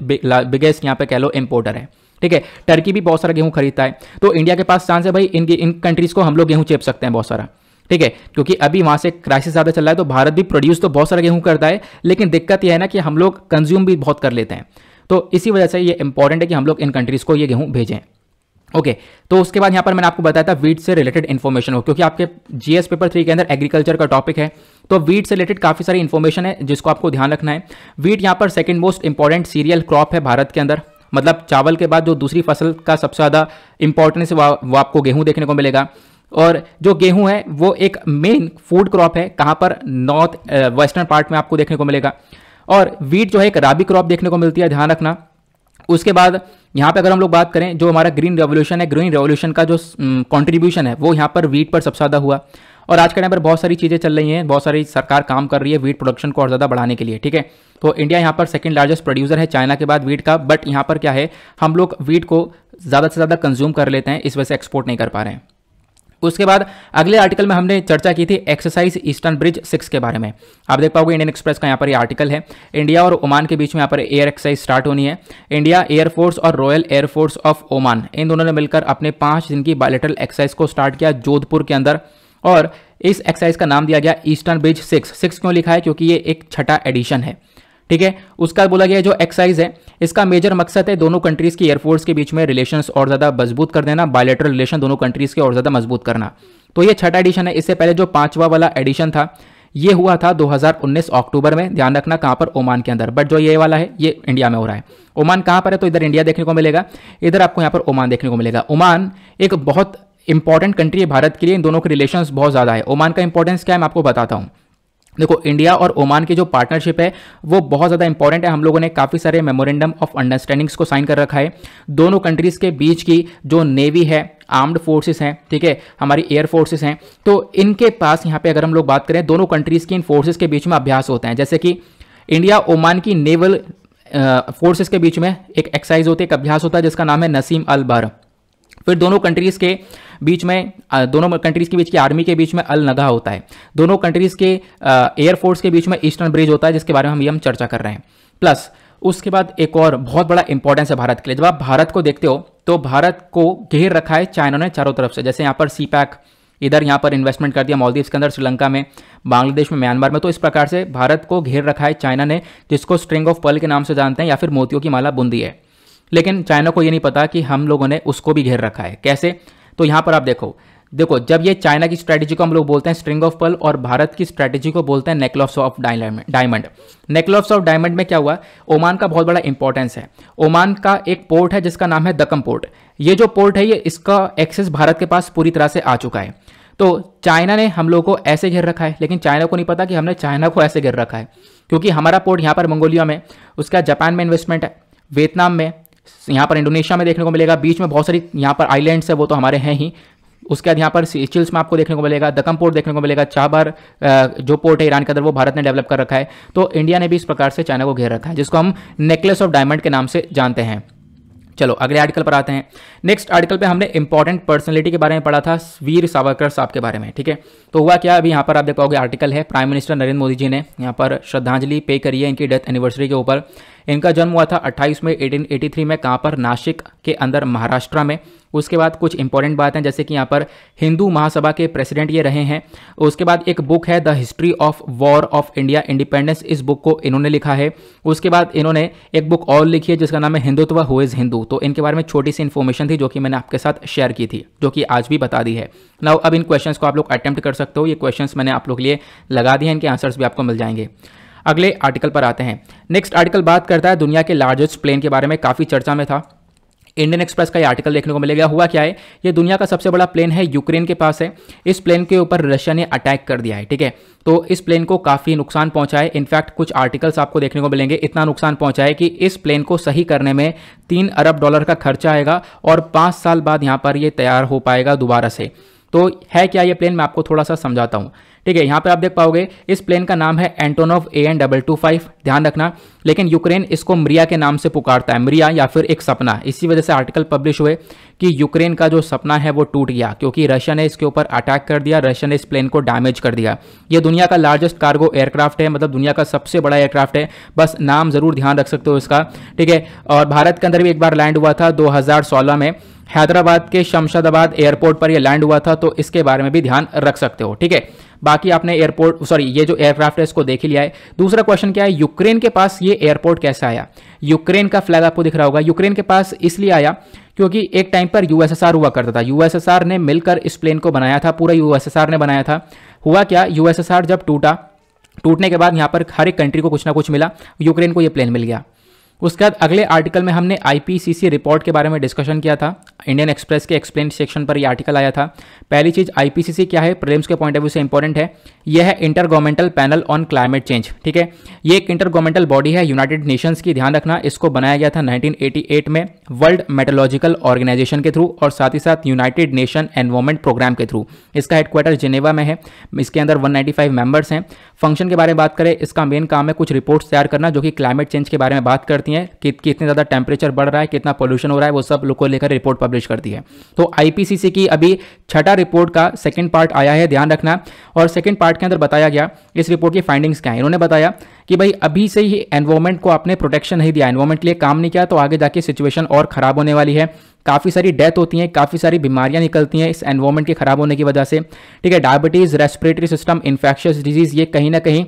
Speaker 1: बिगेस्ट यहाँ पे कह लो इंपोर्टर है ठीक है टर्की भी बहुत सारा गेहूँ खरीदता है तो इंडिया के पास चांस है भाई इन इन कंट्रीज़ को हम लोग गेहूँ चेप सकते हैं बहुत सारा ठीक है क्योंकि अभी वहां से क्राइसिस ज़्यादा चल रहा है तो भारत भी प्रोड्यूस तो बहुत सारा गेहूँ करता है लेकिन दिक्कत यह है ना कि हम लोग कंज्यूम भी बहुत कर लेते हैं तो इसी वजह से ये इंपॉर्टेंट है कि हम लोग इन कंट्रीज़ को ये गेहूँ भेजें ओके तो उसके बाद यहां पर मैंने आपको बताया था वीट से रिलेटेड इन्फॉर्मेशन हो क्योंकि आपके जीएस पेपर थ्री के अंदर एग्रीकल्चर का टॉपिक है तो वीट से रिलेटेड काफ़ी सारी इन्फॉर्मेशन है जिसको आपको ध्यान रखना है वीट यहाँ पर second most important cereal crop है भारत के अंदर मतलब चावल के बाद जो दूसरी फसल का सबसे ज़्यादा इंपॉर्टेंस वो आपको गेहूँ देखने को मिलेगा और जो गेहूं है वो एक मेन फूड क्रॉप है कहाँ पर नॉर्थ वेस्टर्न पार्ट में आपको देखने को मिलेगा और वीट जो है एक राबी क्रॉप देखने को मिलती है ध्यान रखना उसके बाद यहाँ पे अगर हम लोग बात करें जो हमारा ग्रीन रेवोल्यूशन है ग्रीन रेवोल्यूशन का जो कंट्रीब्यूशन है वो यहाँ पर वीट पर सबसे ज़्यादा हुआ और आज के टाइम पर बहुत सारी चीज़ें चल रही हैं बहुत सारी सरकार काम कर रही है वीट प्रोडक्शन को और ज़्यादा बढ़ाने के लिए ठीक है तो इंडिया यहाँ पर सेकेंड लार्जेस्ट प्रोड्यूसर है चाइना के बाद वीट का बट यहाँ पर क्या है हम लोग वीट को ज़्यादा से ज़्यादा कंज्यूम कर लेते हैं इस वजह से एक्सपोर्ट नहीं कर पा रहे हैं उसके बाद अगले आर्टिकल में हमने चर्चा की थी एक्सरसाइज ईस्टर्न ब्रिज सिक्स के बारे में आप देख पाओगे इंडियन एक्सप्रेस का यहाँ पर ये आर्टिकल है इंडिया और ओमान के बीच में यहाँ पर एयर एक्सरसाइज स्टार्ट होनी है इंडिया एयरफोर्स और रॉयल एयरफोर्स ऑफ ओमान इन दोनों ने मिलकर अपने पाँच दिन की बायोलेटरल एक्सरसाइज को स्टार्ट किया जोधपुर के अंदर और इस एक्सरसाइज का नाम दिया गया ईस्टर्न ब्रिज सिक्स सिक्स क्यों लिखा है क्योंकि ये एक छठा एडिशन है ठीक है उसका बोला गया जो एक्साइज है इसका मेजर मकसद है दोनों कंट्रीज की एयरफोर्स के बीच में रिलेशन और ज्यादा मजबूत कर देना बायोलेटरल रिलेशन दोनों कंट्रीज के और ज्यादा मजबूत करना तो ये छठा एडिशन है इससे पहले जो पांचवा वाला एडिशन था ये हुआ था 2019 अक्टूबर में ध्यान रखना कहां पर ओमान के अंदर बट जो ये वाला है ये इंडिया में हो रहा है ओमान कहां पर है तो इधर इंडिया देखने को मिलेगा इधर आपको यहां पर ओमान देखने को मिलेगा ओमान एक बहुत इंपॉर्टेंट कंट्री है भारत के लिए इन दोनों के रिलेशन बहुत ज्यादा है ओमान का इंपॉर्टेंस क्या है मैं आपको बताता हूँ देखो इंडिया और ओमान की जो पार्टनरशिप है वो बहुत ज़्यादा इंपॉर्टेंट है हम लोगों ने काफ़ी सारे मेमोरेंडम ऑफ अंडरस्टैंडिंग्स को साइन कर रखा है दोनों कंट्रीज़ के बीच की जो नेवी है आर्म्ड फोर्सेस हैं ठीक है हमारी एयर फोर्सेस हैं तो इनके पास यहाँ पे अगर हम लोग बात करें दोनों कंट्रीज़ की इन फोर्सेज के बीच में अभ्यास होते हैं जैसे कि इंडिया ओमान की नेवल फोर्सेज के बीच में एक एक्साइज होती है एक अभ्यास होता है जिसका नाम है नसीम अल बर फिर दोनों कंट्रीज़ के बीच में दोनों कंट्रीज़ के बीच की आर्मी के बीच में अल नगा होता है दोनों कंट्रीज़ के एयरफोर्स के बीच में ईस्टर्न ब्रिज होता है जिसके बारे में हम ये हम चर्चा कर रहे हैं प्लस उसके बाद एक और बहुत बड़ा इंपॉर्टेंस है भारत के लिए जब आप भारत को देखते हो तो भारत को घेर रखा है चाइना ने चारों तरफ से जैसे यहाँ पर सी पैक इधर यहाँ पर इन्वेस्टमेंट कर दिया मालदीव्स के अंदर श्रीलंका में बांग्लादेश में म्यांमार में तो इस प्रकार से भारत को घेर रखा है चाइना ने जिसको स्ट्रिंग ऑफ पर्ल के नाम से जानते हैं या फिर मोतियों की माला बुंदी है लेकिन चाइना को ये नहीं पता कि हम लोगों ने उसको भी घेर रखा है कैसे तो यहाँ पर आप देखो देखो जब ये चाइना की स्ट्रैटेजी को हम लोग बोलते हैं स्ट्रिंग ऑफ पल और भारत की स्ट्रैटेजी को बोलते हैं necklace of diamond necklace of diamond में क्या हुआ ओमान का बहुत बड़ा इंपॉर्टेंस है ओमान का एक पोर्ट है जिसका नाम है दकम पोर्ट ये जो पोर्ट है ये इसका एक्सेस भारत के पास पूरी तरह से आ चुका है तो चाइना ने हम लोगों को ऐसे घेर रखा है लेकिन चाइना को नहीं पता कि हमने चाइना को ऐसे घेर रखा है क्योंकि हमारा पोर्ट यहाँ पर मंगोलिया में उसका जापान में इन्वेस्टमेंट है वियतनाम में यहाँ पर इंडोनेशिया में देखने को मिलेगा बीच में बहुत सारी यहाँ पर आइलैंड्स है वो तो हमारे हैं ही उसके बाद यहाँ पर चिल्स में आपको देखने को मिलेगा दकम पोर्ट देखने को मिलेगा चाबार जो पोर्ट है ईरान के अंदर वो भारत ने डेवलप कर रखा है तो इंडिया ने भी इस प्रकार से चाइना को घेर रखा है जिसको हम नेकलेस ऑफ डायमंड के नाम से जानते हैं चलो अगले आर्टिकल पर आते हैं नेक्स्ट आर्टिकल पे हमने इंपॉर्टेंट पर्सनैलिटी के बारे में पढ़ा था वीर सावरकर साहब के बारे में ठीक है तो हुआ क्या अभी यहाँ पर आप देख पाओगे आर्टिकल है प्राइम मिनिस्टर नरेंद्र मोदी जी ने यहाँ पर श्रद्धांजलि पे करी है इनकी डेथ एनिवर्सरी के ऊपर इनका जन्म हुआ था 28 मई 1883 में कहाँ पर नासिक के अंदर महाराष्ट्र में उसके बाद कुछ इंपॉर्टेंट बातें जैसे कि यहाँ पर हिंदू महासभा के प्रेसिडेंट ये रहे हैं उसके बाद एक बुक है the history of war of India independence इस बुक को इन्होंने लिखा है उसके बाद इन्होंने एक बुक और लिखी है जिसका नाम है हिंदुत्व हु इज़ हिंदू तो इनके बारे में छोटी सी इन्फॉर्मेशन थी जो कि मैंने आपके साथ शेयर की थी जो कि आज भी बता दी है नाउ अब इन क्वेश्चन को आप लोग अटैम्प्ट कर सकते हो ये क्वेश्चन मैंने आप लोग लिए लगा दिए इनके आंसर्स भी आपको मिल जाएंगे अगले आर्टिकल पर आते हैं नेक्स्ट आर्टिकल बात करता है दुनिया के लार्जेस्ट प्लेन के बारे में काफ़ी चर्चा में था इंडियन एक्सप्रेस का ये आर्टिकल देखने को मिलेगा हुआ क्या है ये दुनिया का सबसे बड़ा प्लेन है यूक्रेन के पास है इस प्लेन के ऊपर रशिया ने अटैक कर दिया है ठीक है तो इस प्लेन को काफ़ी नुकसान पहुंचा है इनफैक्ट कुछ आर्टिकल्स आपको देखने को मिलेंगे इतना नुकसान पहुंचा है कि इस प्लेन को सही करने में तीन अरब डॉलर का खर्चा आएगा और पाँच साल बाद यहाँ पर ये तैयार हो पाएगा दोबारा से तो है क्या ये प्लेन मैं आपको थोड़ा सा समझाता हूँ ठीक है यहाँ पे आप देख पाओगे इस प्लेन का नाम है Antonov A N double two five ध्यान रखना लेकिन यूक्रेन इसको मरिया के नाम से पुकारता है मरिया या फिर एक सपना इसी वजह से आर्टिकल पब्लिश हुए कि यूक्रेन का जो सपना है वो टूट गया क्योंकि रशिया ने इसके ऊपर अटैक कर दिया रशिया ने इस प्लेन को डैमेज कर दिया ये दुनिया का लार्जेस्ट कार्गो एयरक्राफ्ट है मतलब दुनिया का सबसे बड़ा एयरक्राफ्ट है बस नाम ज़रूर ध्यान रख सकते हो इसका ठीक है और भारत के अंदर भी एक बार लैंड हुआ था दो में हैदराबाद के शमशादाबाद एयरपोर्ट पर यह लैंड हुआ था तो इसके बारे में भी ध्यान रख सकते हो ठीक है बाकी आपने एयरपोर्ट सॉरी ये जो एयरक्राफ्ट है इसको देख ही लिया है दूसरा क्वेश्चन क्या है यूक्रेन के पास ये एयरपोर्ट कैसे आया यूक्रेन का फ्लैग आपको दिख रहा होगा यूक्रेन के पास इसलिए आया क्योंकि एक टाइम पर यूएसएसआर हुआ करता था यूएसएसआर ने मिलकर इस प्लेन को बनाया था पूरा यूएसएसआर ने बनाया था हुआ क्या यूएसएसआर जब टूटा टूटने के बाद यहाँ पर हर एक कंट्री को कुछ ना कुछ मिला यूक्रेन को ये प्लेन मिल गया उसके बाद अगले आर्टिकल में हमने आईपीसीसी रिपोर्ट के बारे में डिस्कशन किया था इंडियन एक्सप्रेस के एक्सप्लेन सेक्शन पर यह आर्टिकल आया था पहली चीज आईपीसीसी क्या है प्रेम्स के पॉइंट ऑफ व्यू से इंपॉर्टेंट है यह है intergovernmental panel on climate change ठीक है ये एक इंटर गवर्नमेंटल बॉडी है यूनाइटेड नेशंस की ध्यान रखना इसको बनाया गया था नाइनटीन में वर्ल्ड मेटोलॉजिकल ऑर्गेनाइजेशन के थ्रू और साथ ही साथ यूनाइटेड नेशन एनवायरमेंट प्रोग्राम के थ्रू इसका हेडक्वार्टर जिनेवा में है इसके अंदर वन मेंबर्स हैं फंक्शन के बारे में बात करें इसका मेन काम है कुछ रिपोर्ट्स तैयार करना जो कि क्लाइमेट चेंज के बारे में बात करते करती हैं कि कितने ज़्यादा टेम्परेचर बढ़ रहा है कितना पोल्यूशन हो रहा है वो सब लोग को लेकर रिपोर्ट पब्लिश करती है तो आई की अभी छठा रिपोर्ट का सेकेंड पार्ट आया है ध्यान रखना और सेकेंड पार्ट के अंदर बताया गया इस रिपोर्ट की फाइंडिंग्स क्या है इन्होंने बताया कि भाई अभी से ही एनवायरमेंट को आपने प्रोटेक्शन नहीं दिया एनवायरमेंट के लिए काम नहीं किया तो आगे जाके सिचुएशन और ख़राब होने वाली है काफ़ी सारी डेथ होती हैं काफ़ी सारी बीमारियां निकलती हैं इस एनवायरमेंट के ख़राब होने की वजह से ठीक है diabetes respiratory system infectious disease ये कहीं ना कहीं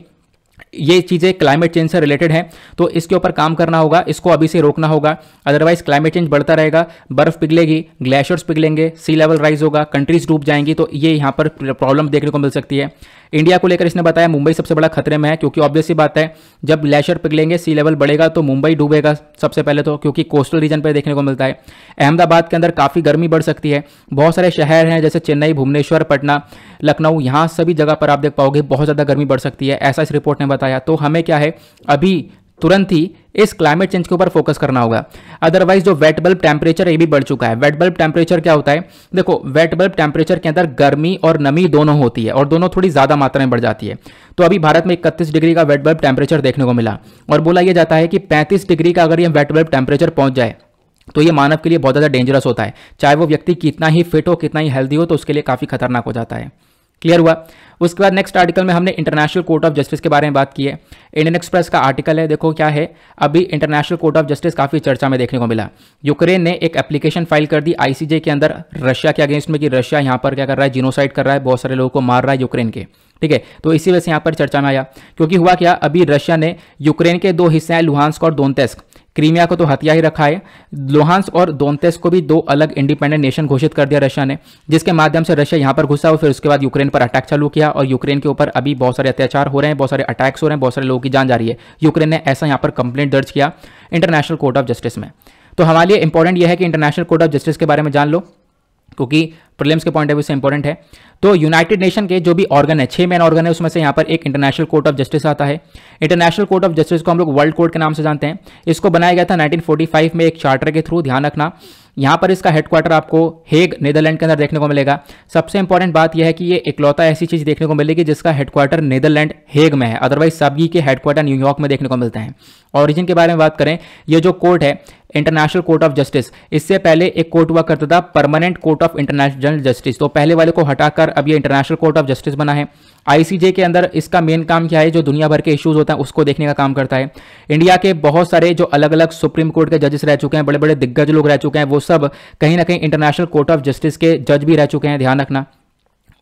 Speaker 1: ये चीज़ें क्लाइमेट चेंज से रिलेटेड हैं तो इसके ऊपर काम करना होगा इसको अभी से रोकना होगा अदरवाइज क्लाइमेट चेंज बढ़ता रहेगा बर्फ़ पिघलेगी ग्लेशियर्स पिघलेंगे सी लेवल राइज होगा कंट्रीज डूब जाएंगी तो ये यहाँ पर प्रॉब्लम देखने को मिल सकती है इंडिया को लेकर इसने बताया मुंबई सबसे बड़ा खतरे में है क्योंकि ऑब्वियसली बात है जब ग्लेशियर पिघलेंगे सी लेवल बढ़ेगा तो मुंबई डूबेगा सबसे पहले तो क्योंकि कोस्टल रीजन पर देखने को मिलता है अहमदाबाद के अंदर काफ़ी गर्मी बढ़ सकती है बहुत सारे शहर हैं जैसे चेन्नई भुवनेश्वर पटना लखनऊ यहाँ सभी जगह पर आप देख पाओगे बहुत ज़्यादा गर्मी बढ़ सकती है ऐसा इस रिपोर्ट ने बताया तो हमें क्या है अभी तुरंत ही इस क्लाइमेट चेंज के ऊपर फोकस करना होगा अदरवाइज जो वेट बल्ब टेम्परेचर ये भी बढ़ चुका है वेट बल्ब टेम्परेचर क्या होता है देखो वेट बल्ब टेम्परेचर के अंदर गर्मी और नमी दोनों होती है और दोनों थोड़ी ज़्यादा मात्रा में बढ़ जाती है तो अभी भारत में इकतीस डिग्री का वेट बल्ब टेम्परेचर देखने को मिला और बोला यह जाता है कि पैंतीस डिग्री का अगर यह वेट बल्ब टेम्परेचर पहुंच जाए तो ये मानव के लिए बहुत ज़्यादा डेंजरस होता है चाहे वो व्यक्ति कितना ही फिट हो कितना ही हेल्दी हो तो उसके लिए काफ़ी खतरनाक हो जाता है क्लियर हुआ उसके बाद नेक्स्ट आर्टिकल में हमने इंटरनेशनल कोर्ट ऑफ जस्टिस के बारे में बात की है इंडियन एक्सप्रेस का आर्टिकल है देखो क्या है अभी इंटरनेशनल कोर्ट ऑफ जस्टिस काफ़ी चर्चा में देखने को मिला यूक्रेन ने एक एप्लीकेशन फाइल कर दी आईसीजे के अंदर रशिया के अगेंस्ट में कि रशिया यहाँ पर क्या कर रहा है जीनोसाइड कर रहा है बहुत सारे लोगों को मार रहा है यूक्रेन के ठीक है तो इसी वजह से यहाँ पर चर्चा में आया क्योंकि हुआ क्या अभी रशिया ने यूक्रेन के दो हिस्से हैं लुहानस्क और दोनतेस्क क्रीमिया को तो हथिया ही रखा है लोहांस और दोनतेस को भी दो अलग इंडिपेंडेंट नेशन घोषित कर दिया रशिया ने जिसके माध्यम से रशिया यहां पर घुसा और फिर उसके बाद यूक्रेन पर अटैक चालू किया और यूक्रेन के ऊपर अभी बहुत सारे अत्याचार हो रहे हैं बहुत सारे अटैक्स हो रहे हैं बहुत सारे लोगों की जान जा रही है यूक्रेन ने ऐसा यहाँ पर कंप्लेंट दर्ज किया इंटरनेशनल कोर्ट ऑफ जस्टिस में तो हमारे लिए इंपॉर्टेंट यह है कि इंटरनेशनल कोर्ट ऑफ जस्टिस के बारे में जान लो क्योंकि प्रिलिम्स के पॉइंट ऑफ व्यू से इंपॉर्टेंट है तो यूनाइटेड नेशन के जो भी ऑर्गन है छह मेन ऑर्गन है उसमें से यहाँ पर एक इंटरनेशनल कोर्ट ऑफ जस्टिस आता है इंटरनेशनल कोर्ट ऑफ जस्टिस को हम लोग वर्ल्ड कोर्ट के नाम से जानते हैं इसको बनाया गया था 1945 में एक चार्टर के थ्रू ध्यान रखना यहाँ पर इसका हेडक्वार्टर आपको हेग नीदरलैंड के अंदर देखने को मिलेगा सबसे इंपॉर्टेंट बात यह है कि ये इकलौता ऐसी चीज़ देखने को मिलेगी जिसका हेडक्वार्टर नीदरलैंड हेग में है अदरवाइज सबगी के हेडक्वार्टर न्यूयॉर्क में देखने को मिलते हैं ऑरिजिन के बारे में बात करें ये जो कोर्ट है इंटरनेशनल कोर्ट ऑफ जस्टिस इससे पहले एक कोर्ट हुआ करता था permanent court of international justice तो पहले वाले को हटाकर अब ये इंटरनेशनल कोर्ट ऑफ जस्टिस बना है आईसीजे के अंदर इसका मेन काम क्या है जो दुनिया भर के इश्यूज होता है उसको देखने का काम करता है इंडिया के बहुत सारे जो अलग अलग सुप्रीम कोर्ट के जजेस रह चुके हैं बड़े बड़े दिग्गज लोग रह चुके हैं वो सब कहीं ना कहीं इंटरनेशनल कोर्ट ऑफ जस्टिस के जज भी रह चुके हैं ध्यान रखना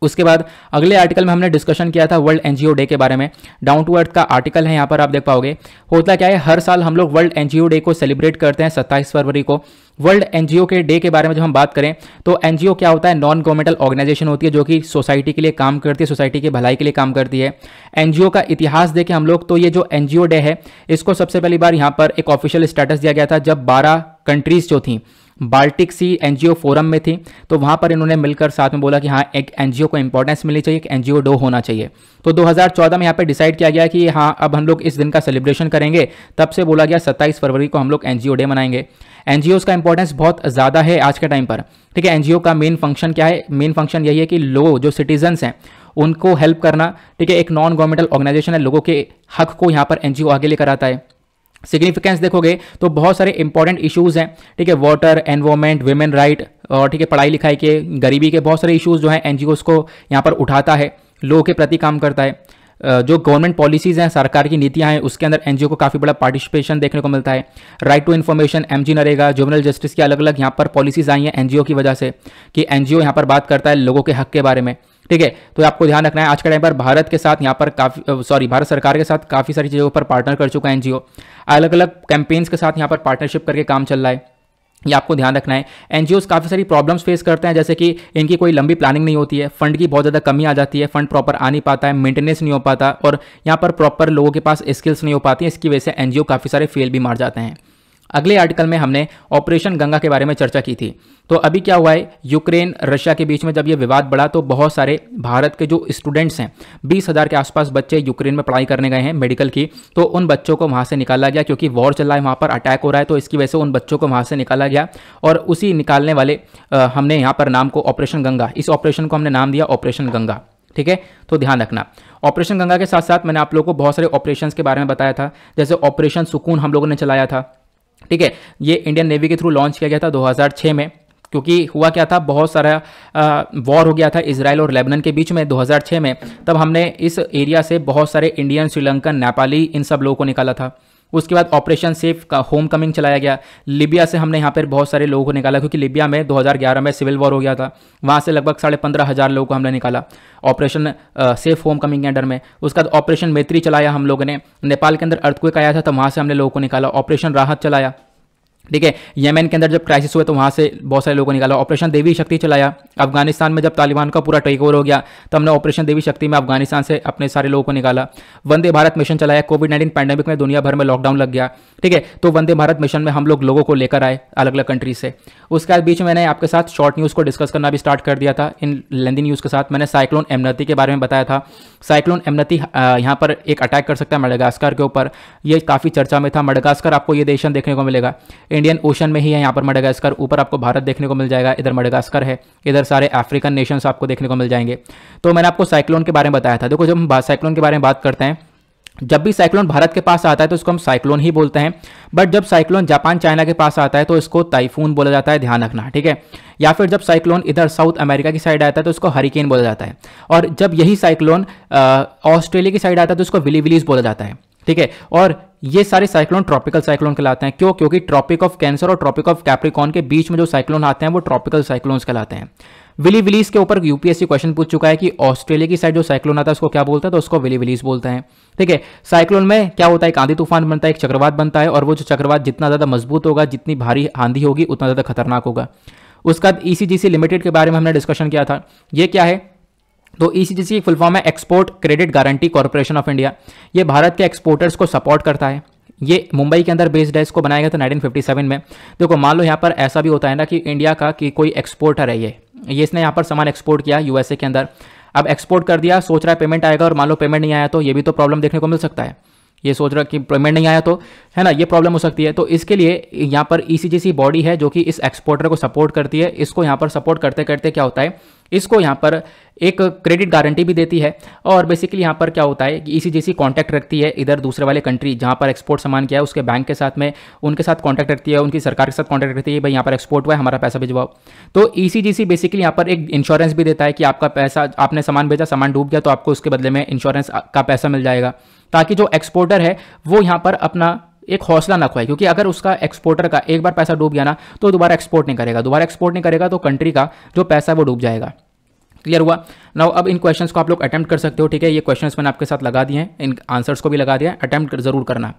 Speaker 1: उसके बाद अगले आर्टिकल में हमने डिस्कशन किया था वर्ल्ड एनजीओ डे के बारे में डाउन टू अर्थ का आर्टिकल है यहाँ पर आप देख पाओगे होता क्या है हर साल हम लोग वर्ल्ड एनजीओ डे को सेलिब्रेट करते हैं सत्ताईस फरवरी को वर्ल्ड एनजीओ के डे के बारे में जब हम बात करें तो एनजीओ क्या होता है नॉन गवर्नमेंटल ऑर्गेनाइजेशन होती है जो कि सोसाइटी के लिए काम करती है सोसाइटी की भलाई के लिए काम करती है एनजीओ का इतिहास देखें हम लोग तो ये जो एनजीओ डे है इसको सबसे पहली बार यहाँ पर एक ऑफिशियल स्टेटस दिया गया था जब बारह कंट्रीज जो थी बाल्टिक सी एनजीओ फोरम में थी तो वहाँ पर इन्होंने मिलकर साथ में बोला कि हाँ एक एनजीओ को इंपॉर्टेंस मिलनी चाहिए एक एनजीओ डो होना चाहिए तो 2014 में यहाँ पे डिसाइड किया गया कि हाँ अब हम लोग इस दिन का सेलिब्रेशन करेंगे तब से बोला गया 27 फरवरी को हम लोग एनजीओ डे मनाएंगे एनजीओ का इंपॉर्टेंस बहुत ज़्यादा है आज के टाइम पर ठीक है एनजीओ का मेन फंक्शन क्या है मेन फंक्शन यही है कि लोग जो सिटीजन्स हैं उनको हेल्प करना ठीक है एक नॉन गवर्नमेंटल ऑर्गेनाइजेशन है लोगों के हक को यहाँ पर एनजीओ आगे लेकर आता है सिग्निफिकेंस देखोगे तो बहुत सारे इंपॉर्टेंट इश्यूज हैं ठीक है वाटर एनवायरमेंट वेमेन राइट और ठीक है पढ़ाई लिखाई के गरीबी के बहुत सारे इश्यूज जो हैं एनजीओस को यहाँ पर उठाता है लोगों के प्रति काम करता है जो गवर्नमेंट पॉलिसीज़ हैं सरकार की नीतियां हैं उसके अंदर एनजीओ को काफ़ी बड़ा पार्टिसिपेशन देखने को मिलता है right to information M G NREGA juvenile justice की अलग अलग यहाँ पर पॉलिसीज़ आई हैं एनजीओ की वजह से कि एनजीओ यहाँ पर बात करता है लोगों के हक के बारे में ठीक है तो आपको ध्यान रखना है आज के टाइम पर भारत के साथ यहाँ पर काफी सॉरी भारत सरकार के साथ काफ़ी सारी चीज़ों पर पार्टनर कर चुका है एनजीओ अलग अलग कैंपेन्स के साथ यहाँ पर पार्टनरशिप करके काम चल रहा है ये आपको ध्यान रखना है एनजीओ काफ़ी सारी प्रॉब्लम्स फेस करते हैं जैसे कि इनकी कोई लंबी प्लानिंग नहीं होती है फंड की बहुत ज़्यादा कमी आ जाती है फंड प्रॉपर आ नहीं पाता है मेंटेनेंस नहीं हो पाता और यहाँ पर प्रॉपर लोगों के पास स्किल्स नहीं हो पाती है इसकी वजह से एनजीओ काफ़ी सारे फेल भी मार जाते हैं अगले आर्टिकल में हमने ऑपरेशन गंगा के बारे में चर्चा की थी तो अभी क्या हुआ है यूक्रेन रशिया के बीच में जब ये विवाद बढ़ा तो बहुत सारे भारत के जो स्टूडेंट्स हैं बीस हज़ार के आसपास बच्चे यूक्रेन में पढ़ाई करने गए हैं मेडिकल की तो उन बच्चों को वहाँ से निकाला गया क्योंकि वॉर चल रहा है वहाँ पर अटैक हो रहा है तो इसकी वजह से उन बच्चों को वहाँ से निकाला गया और उसी निकालने वाले आ, हमने यहाँ पर नाम को ऑपरेशन गंगा इस ऑपरेशन को हमने नाम दिया ऑपरेशन गंगा ठीक है तो ध्यान रखना ऑपरेशन गंगा के साथ साथ मैंने आप लोगों को बहुत सारे ऑपरेशंस के बारे में बताया था जैसे ऑपरेशन सुकून हम लोगों ने चलाया था ठीक है ये इंडियन नेवी के थ्रू लॉन्च किया गया था 2006 में क्योंकि हुआ क्या था बहुत सारा वॉर हो गया था इसराइल और लेबनन के बीच में 2006 में तब हमने इस एरिया से बहुत सारे इंडियन श्रीलंकन नेपाली इन सब लोगों को निकाला था उसके बाद ऑपरेशन सेफ का होम कमिंग चलाया गया लिबिया से हमने यहाँ पर बहुत सारे लोगों को निकाला क्योंकि लिबिया में 2011 में सिविल वॉर हो गया था वहाँ से लगभग साढ़े पंद्रह हज़ार लोगों को हमने निकाला ऑपरेशन सेफ होम कमिंग के अंडर में उसके बाद ऑपरेशन मेत्री चलाया हम लोगों ने नेपाल के अंदर अर्थक्वेक आया था तो वहाँ से हमने लोगों को निकाला ऑपरेशन राहत चलाया ठीक है यमन के अंदर जब क्राइसिस हुए तो वहाँ से बहुत सारे लोगों को निकाला ऑपरेशन देवी शक्ति चलाया अफगानिस्तान में जब तालिबान का पूरा टेक ओवर हो गया तो हमने ऑपरेशन देवी शक्ति में अफगानिस्तान से अपने सारे लोगों को निकाला वंदे भारत मिशन चलाया कोविड नाइन्टीन पैंडेमिक में दुनिया भर में लॉकडाउन लग गया ठीक है तो वंदे भारत मिशन में हम लोग लोगों को लेकर आए अलग अलग कंट्री से उसके बाद बीच मैंने आपके साथ शॉर्ट न्यूज़ को डिस्कस करना भी स्टार्ट कर दिया था इन लेंदी न्यूज़ के साथ मैंने साइक्लोन एमनती के बारे में बताया था साइक्लोन एमनती यहाँ पर एक अटैक कर सकता है मडगास्कर के ऊपर ये काफ़ी चर्चा में था मडगास्कर आपको ये देशन देखने को मिलेगा इंडियन ओशन में ही है यहाँ पर मडागास्कर ऊपर आपको भारत देखने को मिल जाएगा इधर मडागास्कर है इधर सारे अफ्रीकन नेशंस आपको देखने को मिल जाएंगे तो मैंने आपको साइक्लोन के बारे में बताया था देखो जब हम साइक्लोन के बारे में बात करते हैं जब भी साइक्लोन भारत के पास आता है तो इसको हम साइक्लोन ही बोलते हैं बट जब साइक्लोन जापान चाइना के पास आता है तो इसको ताइफून बोला जाता है ध्यान रखना ठीक है या फिर जब साइक्लोन इधर साउथ अमेरिका की साइड आता है तो इसको हरिकेन बोला जाता है और जब यही साइक्लोन ऑस्ट्रेलिया की साइड आता है तो इसको विलीज बोला जाता है ठीक है और ये सारे साइक्लोन ट्रॉपिकल साइक्लोन कहलाते हैं क्यों क्योंकि ट्रॉपिक ऑफ कैंसर और ट्रॉपिक ऑफ कैप्रिकॉन के बीच में जो साइक्लोन आते हैं वो ट्रॉपिकल साइक्लोन्स कहलाते हैं विली विलीज के ऊपर यूपीएससी क्वेश्चन पूछ चुका है कि ऑस्ट्रेलिया की साइड जो साइक्लोन आता है उसको क्या बोलता है तो उसको विली विलीज बोलते हैं ठीक है साइक्लोन में क्या होता है एक आंधी तूफान बनता है एक चक्रवात बनता है और वो जो चक्रवात जितना ज़्यादा मजबूत होगा जितनी भारी आंधी होगी उतना ज़्यादा खतरनाक होगा उसका ईसीजीसी e लिमिटेड के बारे में हमने डिस्कशन किया था ये क्या है तो ई की फुल फॉर्म है export credit guarantee corporation of India ये भारत के एक्सपोर्टर्स को सपोर्ट करता है ये मुंबई के अंदर बेस्ड है इसको बनाया गया था 1957 में देखो मान लो यहाँ पर ऐसा भी होता है ना कि इंडिया का कि कोई एक्सपोर्टर है ये ये इसने यहाँ पर सामान एक्सपोर्ट किया यूएसए के अंदर अब एक्सपोर्ट कर दिया सोच रहा है पेमेंट आएगा और मान लो पेमेंट नहीं आया तो ये भी तो प्रॉब्लम देखने को मिल सकता है ये सोच रहा कि पेमेंट नहीं आया तो है ना ये प्रॉब्लम हो सकती है तो इसके लिए यहाँ पर ई e बॉडी है जो कि इस एक्सपोर्टर को सपोर्ट करती है इसको यहाँ पर सपोर्ट करते करते क्या होता है इसको यहाँ पर एक क्रेडिट गारंटी भी देती है और बेसिकली यहाँ पर क्या होता है कि इसी जैसी कॉन्टैक्ट रखती है इधर दूसरे वाले कंट्री जहाँ पर एक्सपोर्ट सामान किया है उसके बैंक के साथ में उनके साथ कॉन्टैक्ट रखती है उनकी सरकार के साथ कॉन्टैक्ट रखती है भाई यहाँ पर एक्सपोर्ट हुआ है हमारा पैसा भिजवाओ तो ई सी बेसिकली यहाँ पर एक इंश्योरेंस भी देता है कि आपका पैसा आपने सामान भेजा सामान डूब गया तो आपको उसके बदले में इंश्योरेंस का पैसा मिल जाएगा ताकि जो एक्सपोर्टर है वो यहाँ पर अपना एक हौसला ना खोए क्योंकि अगर उसका एक्सपोर्टर का एक बार पैसा डूब गया ना तो दोबारा एक्सपोर्ट नहीं करेगा दोबारा एक्सपोर्ट नहीं करेगा तो कंट्री का जो पैसा है वो डूब जाएगा क्लियर हुआ नाउ अब इन क्वेश्चंस को आप लोग अटैम्प्ट कर सकते हो ठीक है ये क्वेश्चंस मैंने आपके साथ लगा दिए हैं इन आंसर्स को भी लगा दिया है अटैम्प्ट जरूर करना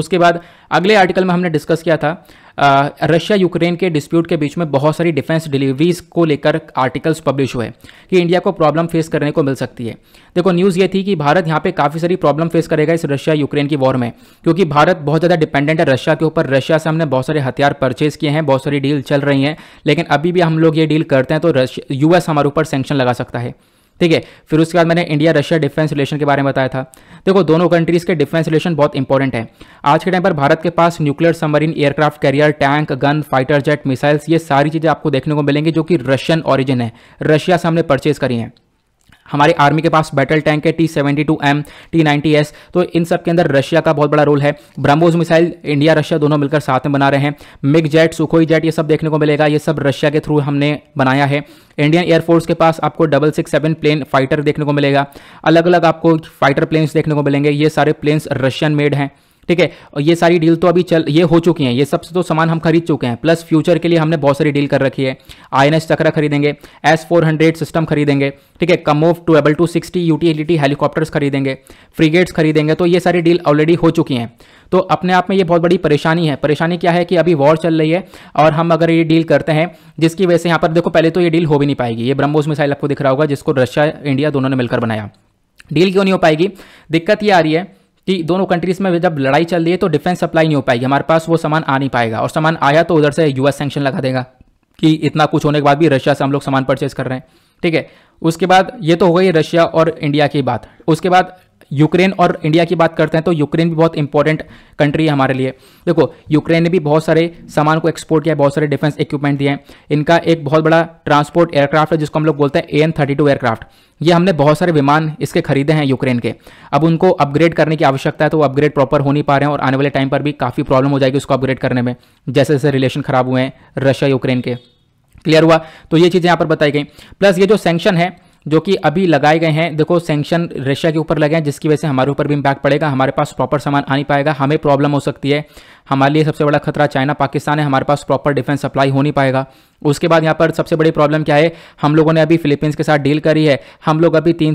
Speaker 1: उसके बाद अगले आर्टिकल में हमने डिस्कस किया था रशिया यूक्रेन के डिस्प्यूट के बीच में बहुत सारी डिफेंस डिलीवरीज को लेकर आर्टिकल्स पब्लिश हुए कि इंडिया को प्रॉब्लम फेस करने को मिल सकती है देखो न्यूज़ ये थी कि भारत यहाँ पे काफ़ी सारी प्रॉब्लम फेस करेगा इस रशिया यूक्रेन की वॉर में क्योंकि भारत बहुत ज़्यादा डिपेंडेंट है रशिया के ऊपर रशिया से हमने बहुत सारे हथियार परचेज किए हैं बहुत सारी डील चल रही हैं लेकिन अभी भी हम लोग ये डील करते हैं तो यूएस हमारे ऊपर सेंक्शन लगा सकता है ठीक है फिर उसके बाद मैंने इंडिया रशिया डिफेंस रिलेशन के बारे में बताया था देखो दोनों कंट्रीज़ के डिफेंस रिलेशन बहुत इंपॉर्टेंट है आज के टाइम पर भारत के पास nuclear submarine aircraft carrier tank gun fighter jet missiles ये सारी चीज़ें आपको देखने को मिलेंगी जो कि रशियन ऑरिजिन है रशिया से हमने परचेज करी हैं हमारे आर्मी के पास बैटल टैंक है T seventy two M T ninety S तो इन सब के अंदर रशिया का बहुत बड़ा रोल है ब्रह्मोज मिसाइल इंडिया रशिया दोनों मिलकर साथ में बना रहे हैं मिग जेट सुखोई जेट ये सब देखने को मिलेगा ये सब रशिया के थ्रू हमने बनाया है इंडियन एयरफोर्स के पास आपको double six seven plane fighter देखने को मिलेगा अलग अलग आपको फाइटर प्लेन्स देखने को मिलेंगे ये सारे प्लेन्स रशियन मेड हैं ठीक है और ये सारी डील तो अभी चल ये हो चुकी हैं ये सबसे तो सामान हम खरीद चुके हैं प्लस फ्यूचर के लिए हमने बहुत सारी डील कर रखी है आई एन एस चक्रा खरीदेंगे एस फोर हंड्रेड सिस्टम खरीदेंगे ठीक है Kamov two two sixty utility helicopters खरीदेंगे फ्रीगेट्स खरीदेंगे तो ये सारी डील ऑलरेडी हो चुकी हैं तो अपने आप में ये बहुत बड़ी परेशानी है परेशानी क्या है कि अभी वॉर चल रही है और हम अगर ये डील करते हैं जिसकी वजह से यहाँ पर देखो पहले तो ये डील हो भी नहीं पाएगी ये ब्रह्मोस मिसाइल आपको दिख रहा होगा जिसको रशिया इंडिया दोनों ने मिलकर बनाया डील क्यों नहीं हो पाएगी दिक्कत ये आ रही है कि दोनों कंट्रीज में जब लड़ाई चल रही है तो डिफेंस सप्लाई नहीं हो पाएगी हमारे पास वो सामान आ नहीं पाएगा और सामान आया तो उधर से यूएस सेंक्शन लगा देगा कि इतना कुछ होने के बाद भी रशिया से हम लोग सामान परचेज कर रहे हैं ठीक है उसके बाद ये तो हो गई रशिया और इंडिया की बात उसके बाद यूक्रेन और इंडिया की बात करते हैं तो यूक्रेन भी बहुत इंपॉर्टेंट कंट्री है हमारे लिए देखो यूक्रेन ने भी बहुत सारे सामान को एक्सपोर्ट किया है बहुत सारे डिफेंस इक्विपमेंट दिए हैं इनका एक बहुत बड़ा ट्रांसपोर्ट एयरक्राफ्ट है जिसको हम लोग बोलते हैं A N thirty two aircraft ये हमने बहुत सारे विमान इसके खरीदे हैं यूक्रेन के अब उनको अपग्रेड करने की आवश्यकता है तो वो अपग्रेड प्रॉपर हो नहीं पा रहे हैं और आने वाले टाइम पर भी काफ़ी प्रॉब्लम हो जाएगी उसको अपग्रेड करने में जैसे जैसे रिलेशन खराब हुए हैं रशिया यूक्रेन के क्लियर हुआ तो ये चीज़ें यहाँ पर बताई गई प्लस ये जो सेंक्शन है जो कि अभी लगाए गए हैं देखो सेंक्शन रशिया के ऊपर लगे हैं जिसकी वजह से हमारे ऊपर भी इम्पैक्ट पड़ेगा हमारे पास प्रॉपर सामान आ नहीं पाएगा हमें प्रॉब्लम हो सकती है हमारे लिए सबसे बड़ा खतरा चाइना पाकिस्तान है हमारे पास प्रॉपर डिफेंस सप्लाई हो नहीं पाएगा उसके बाद यहाँ पर सबसे बड़ी प्रॉब्लम क्या है हम लोगों ने अभी फिलीपींस के साथ डील करी है हम लोग अभी तीन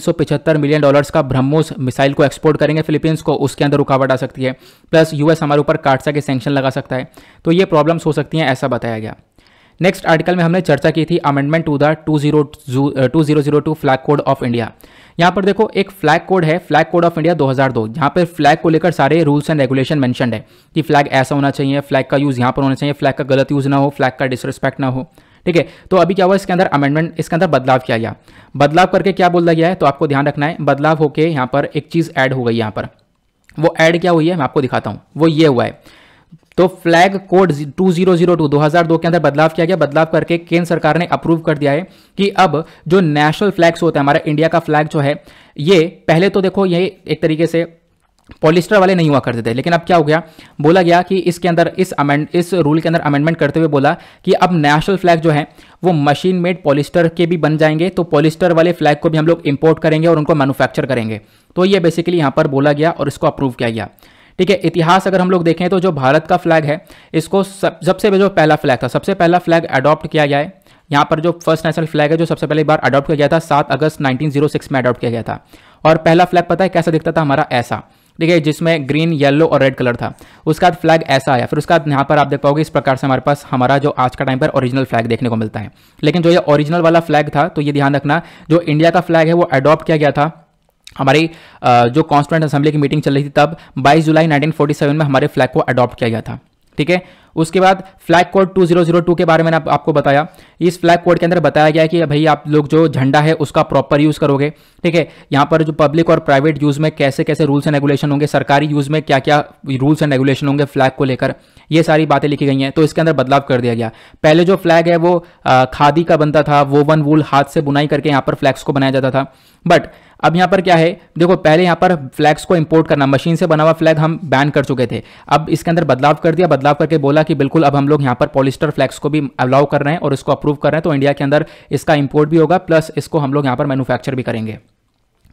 Speaker 1: मिलियन डॉलर्स का ब्रह्मोस मिसाइल को एक्सपोर्ट करेंगे फिलीपींस को उसके अंदर रुकावट आ सकती है प्लस यूएस हमारे ऊपर काटसा के सेंक्शन लगा सकता है तो ये प्रॉब्लम्स हो सकती हैं ऐसा बताया गया नेक्स्ट आर्टिकल में हमने चर्चा की थी amendment to the two zero two zero zero two flag code of India यहाँ पर देखो एक फ्लैग कोड है फ्लैग कोड ऑफ इंडिया 2002 यहाँ पर फ्लैग को लेकर सारे रूल्स एंड रेगुलेशन मेंशन है कि फ्लैग ऐसा होना चाहिए फ्लैग का यूज़ यहाँ पर होना चाहिए फ्लैग का गलत यूज़ ना हो फ्लैग का डिसरिस्पेक्ट ना हो ठीक है तो अभी क्या हुआ इसके अंदर अमेंडमेंट इसके अंदर बदलाव किया गया बदलाव करके क्या बोला गया है तो आपको ध्यान रखना है बदलाव होकर यहाँ पर एक चीज़ ऐड हो गई यहाँ पर वो ऐड क्या हुई है मैं आपको दिखाता हूँ वो ये हुआ है तो फ्लैग कोड 2002 2002 के अंदर बदलाव किया गया बदलाव करके केंद्र सरकार ने अप्रूव कर दिया है कि अब जो नेशनल फ्लैग्स होते हैं हमारा इंडिया का फ्लैग जो है ये पहले तो देखो ये एक तरीके से पॉलिस्टर वाले नहीं हुआ करते थे लेकिन अब क्या हो गया बोला गया कि इसके अंदर इस अमेंड इस रूल के अंदर अमेंडमेंट करते हुए बोला कि अब नेशनल फ्लैग जो है वो मशीन मेड पॉलिस्टर के भी बन जाएंगे तो पॉलिस्टर वाले फ्लैग को भी हम लोग इंपोर्ट करेंगे और उनको मैनुफैक्चर करेंगे तो ये बेसिकली यहाँ पर बोला गया और इसको अप्रूव किया गया ठीक है इतिहास अगर हम लोग देखें तो जो भारत का फ्लैग है इसको सबसे जो पहला फ्लैग था सबसे पहला फ्लैग अडॉप्ट किया गया है यहाँ पर जो फर्स्ट नेशनल फ्लैग है जो सबसे पहली बार अडॉप्ट किया गया था सात अगस्त 1906 में अडॉप्ट किया गया था और पहला फ्लैग पता है कैसा दिखता था हमारा ऐसा ठीक है जिसमें ग्रीन येलो और रेड कलर था उसके बाद फ्लैग ऐसा आया फिर उसके बाद यहाँ पर आप देख पाओगे इस प्रकार से हमारे पास हमारा जो आज का टाइम पर ओरिजिनल फ्लैग देखने को मिलता है लेकिन जो ये ओरिजिनल वाला फ्लैग था तो ये ध्यान रखना जो इंडिया का फ्लैग है वो अडॉप्ट किया गया था हमारी जो कॉन्स्टिट्यूंट असेंबली की मीटिंग चल रही थी तब 22 जुलाई 1947 में हमारे फ्लैग को अडॉप्ट किया गया था ठीक है उसके बाद फ्लैग कोड 2002 के बारे में आप, आपको बताया इस फ्लैग कोड के अंदर बताया गया कि भाई आप लोग जो झंडा है उसका प्रॉपर यूज़ करोगे ठीक है यहाँ पर जो पब्लिक और प्राइवेट यूज़ में कैसे कैसे रूल्स एंड रेगुलेशन होंगे सरकारी यूज़ में क्या क्या रूल्स एंड रेगुलेशन होंगे फ्लैग को लेकर ये सारी बातें लिखी गई हैं तो इसके अंदर बदलाव कर दिया गया पहले जो फ्लैग है वो खादी का बनता था वो वन वूल हाथ से बुनाई करके यहाँ पर फ्लैग्स को बनाया जाता था बट अब यहाँ पर क्या है देखो पहले यहाँ पर फ्लैग्स को इंपोर्ट करना मशीन से बना हुआ फ्लैग हम बैन कर चुके थे अब इसके अंदर बदलाव कर दिया बदलाव करके बोला कि बिल्कुल अब हम लोग यहाँ पर पॉलिस्टर फ्लैग्स को भी अलाउ कर रहे हैं और इसको अप्रूव कर रहे हैं तो इंडिया के अंदर इसका इंपोर्ट भी होगा प्लस इसको हम लोग यहाँ पर मैनुफैक्चर भी करेंगे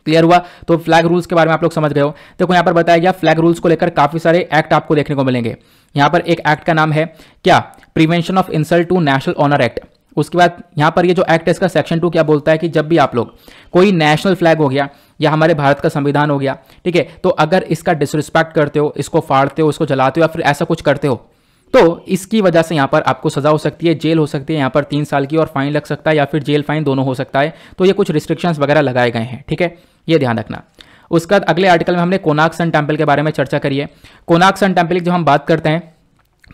Speaker 1: क्लियर हुआ तो फ्लैग रूल्स के बारे में आप लोग समझ गए हो देखो यहाँ पर बताया गया फ्लैग रूल्स को लेकर काफी सारे एक्ट आपको देखने को मिलेंगे यहाँ पर एक एक्ट का नाम है क्या prevention of insult to national honour act उसके बाद यहाँ पर ये जो एक्ट है इसका सेक्शन टू क्या बोलता है कि जब भी आप लोग कोई नेशनल फ्लैग हो गया या हमारे भारत का संविधान हो गया ठीक है तो अगर इसका डिसरिस्पेक्ट करते हो इसको फाड़ते हो इसको जलाते हो या फिर ऐसा कुछ करते हो तो इसकी वजह से यहाँ पर आपको सज़ा हो सकती है जेल हो सकती है यहाँ पर तीन साल की और फाइन लग सकता है या फिर जेल फाइन दोनों हो सकता है तो ये कुछ रिस्ट्रिक्शंस वगैरह लगाए गए हैं ठीक है ये ध्यान रखना उसके बाद अगले आर्टिकल में हमने कोनाक सन टेम्पल के बारे में चर्चा करी है कोनाक सन टेम्पल की जब हम बात करते हैं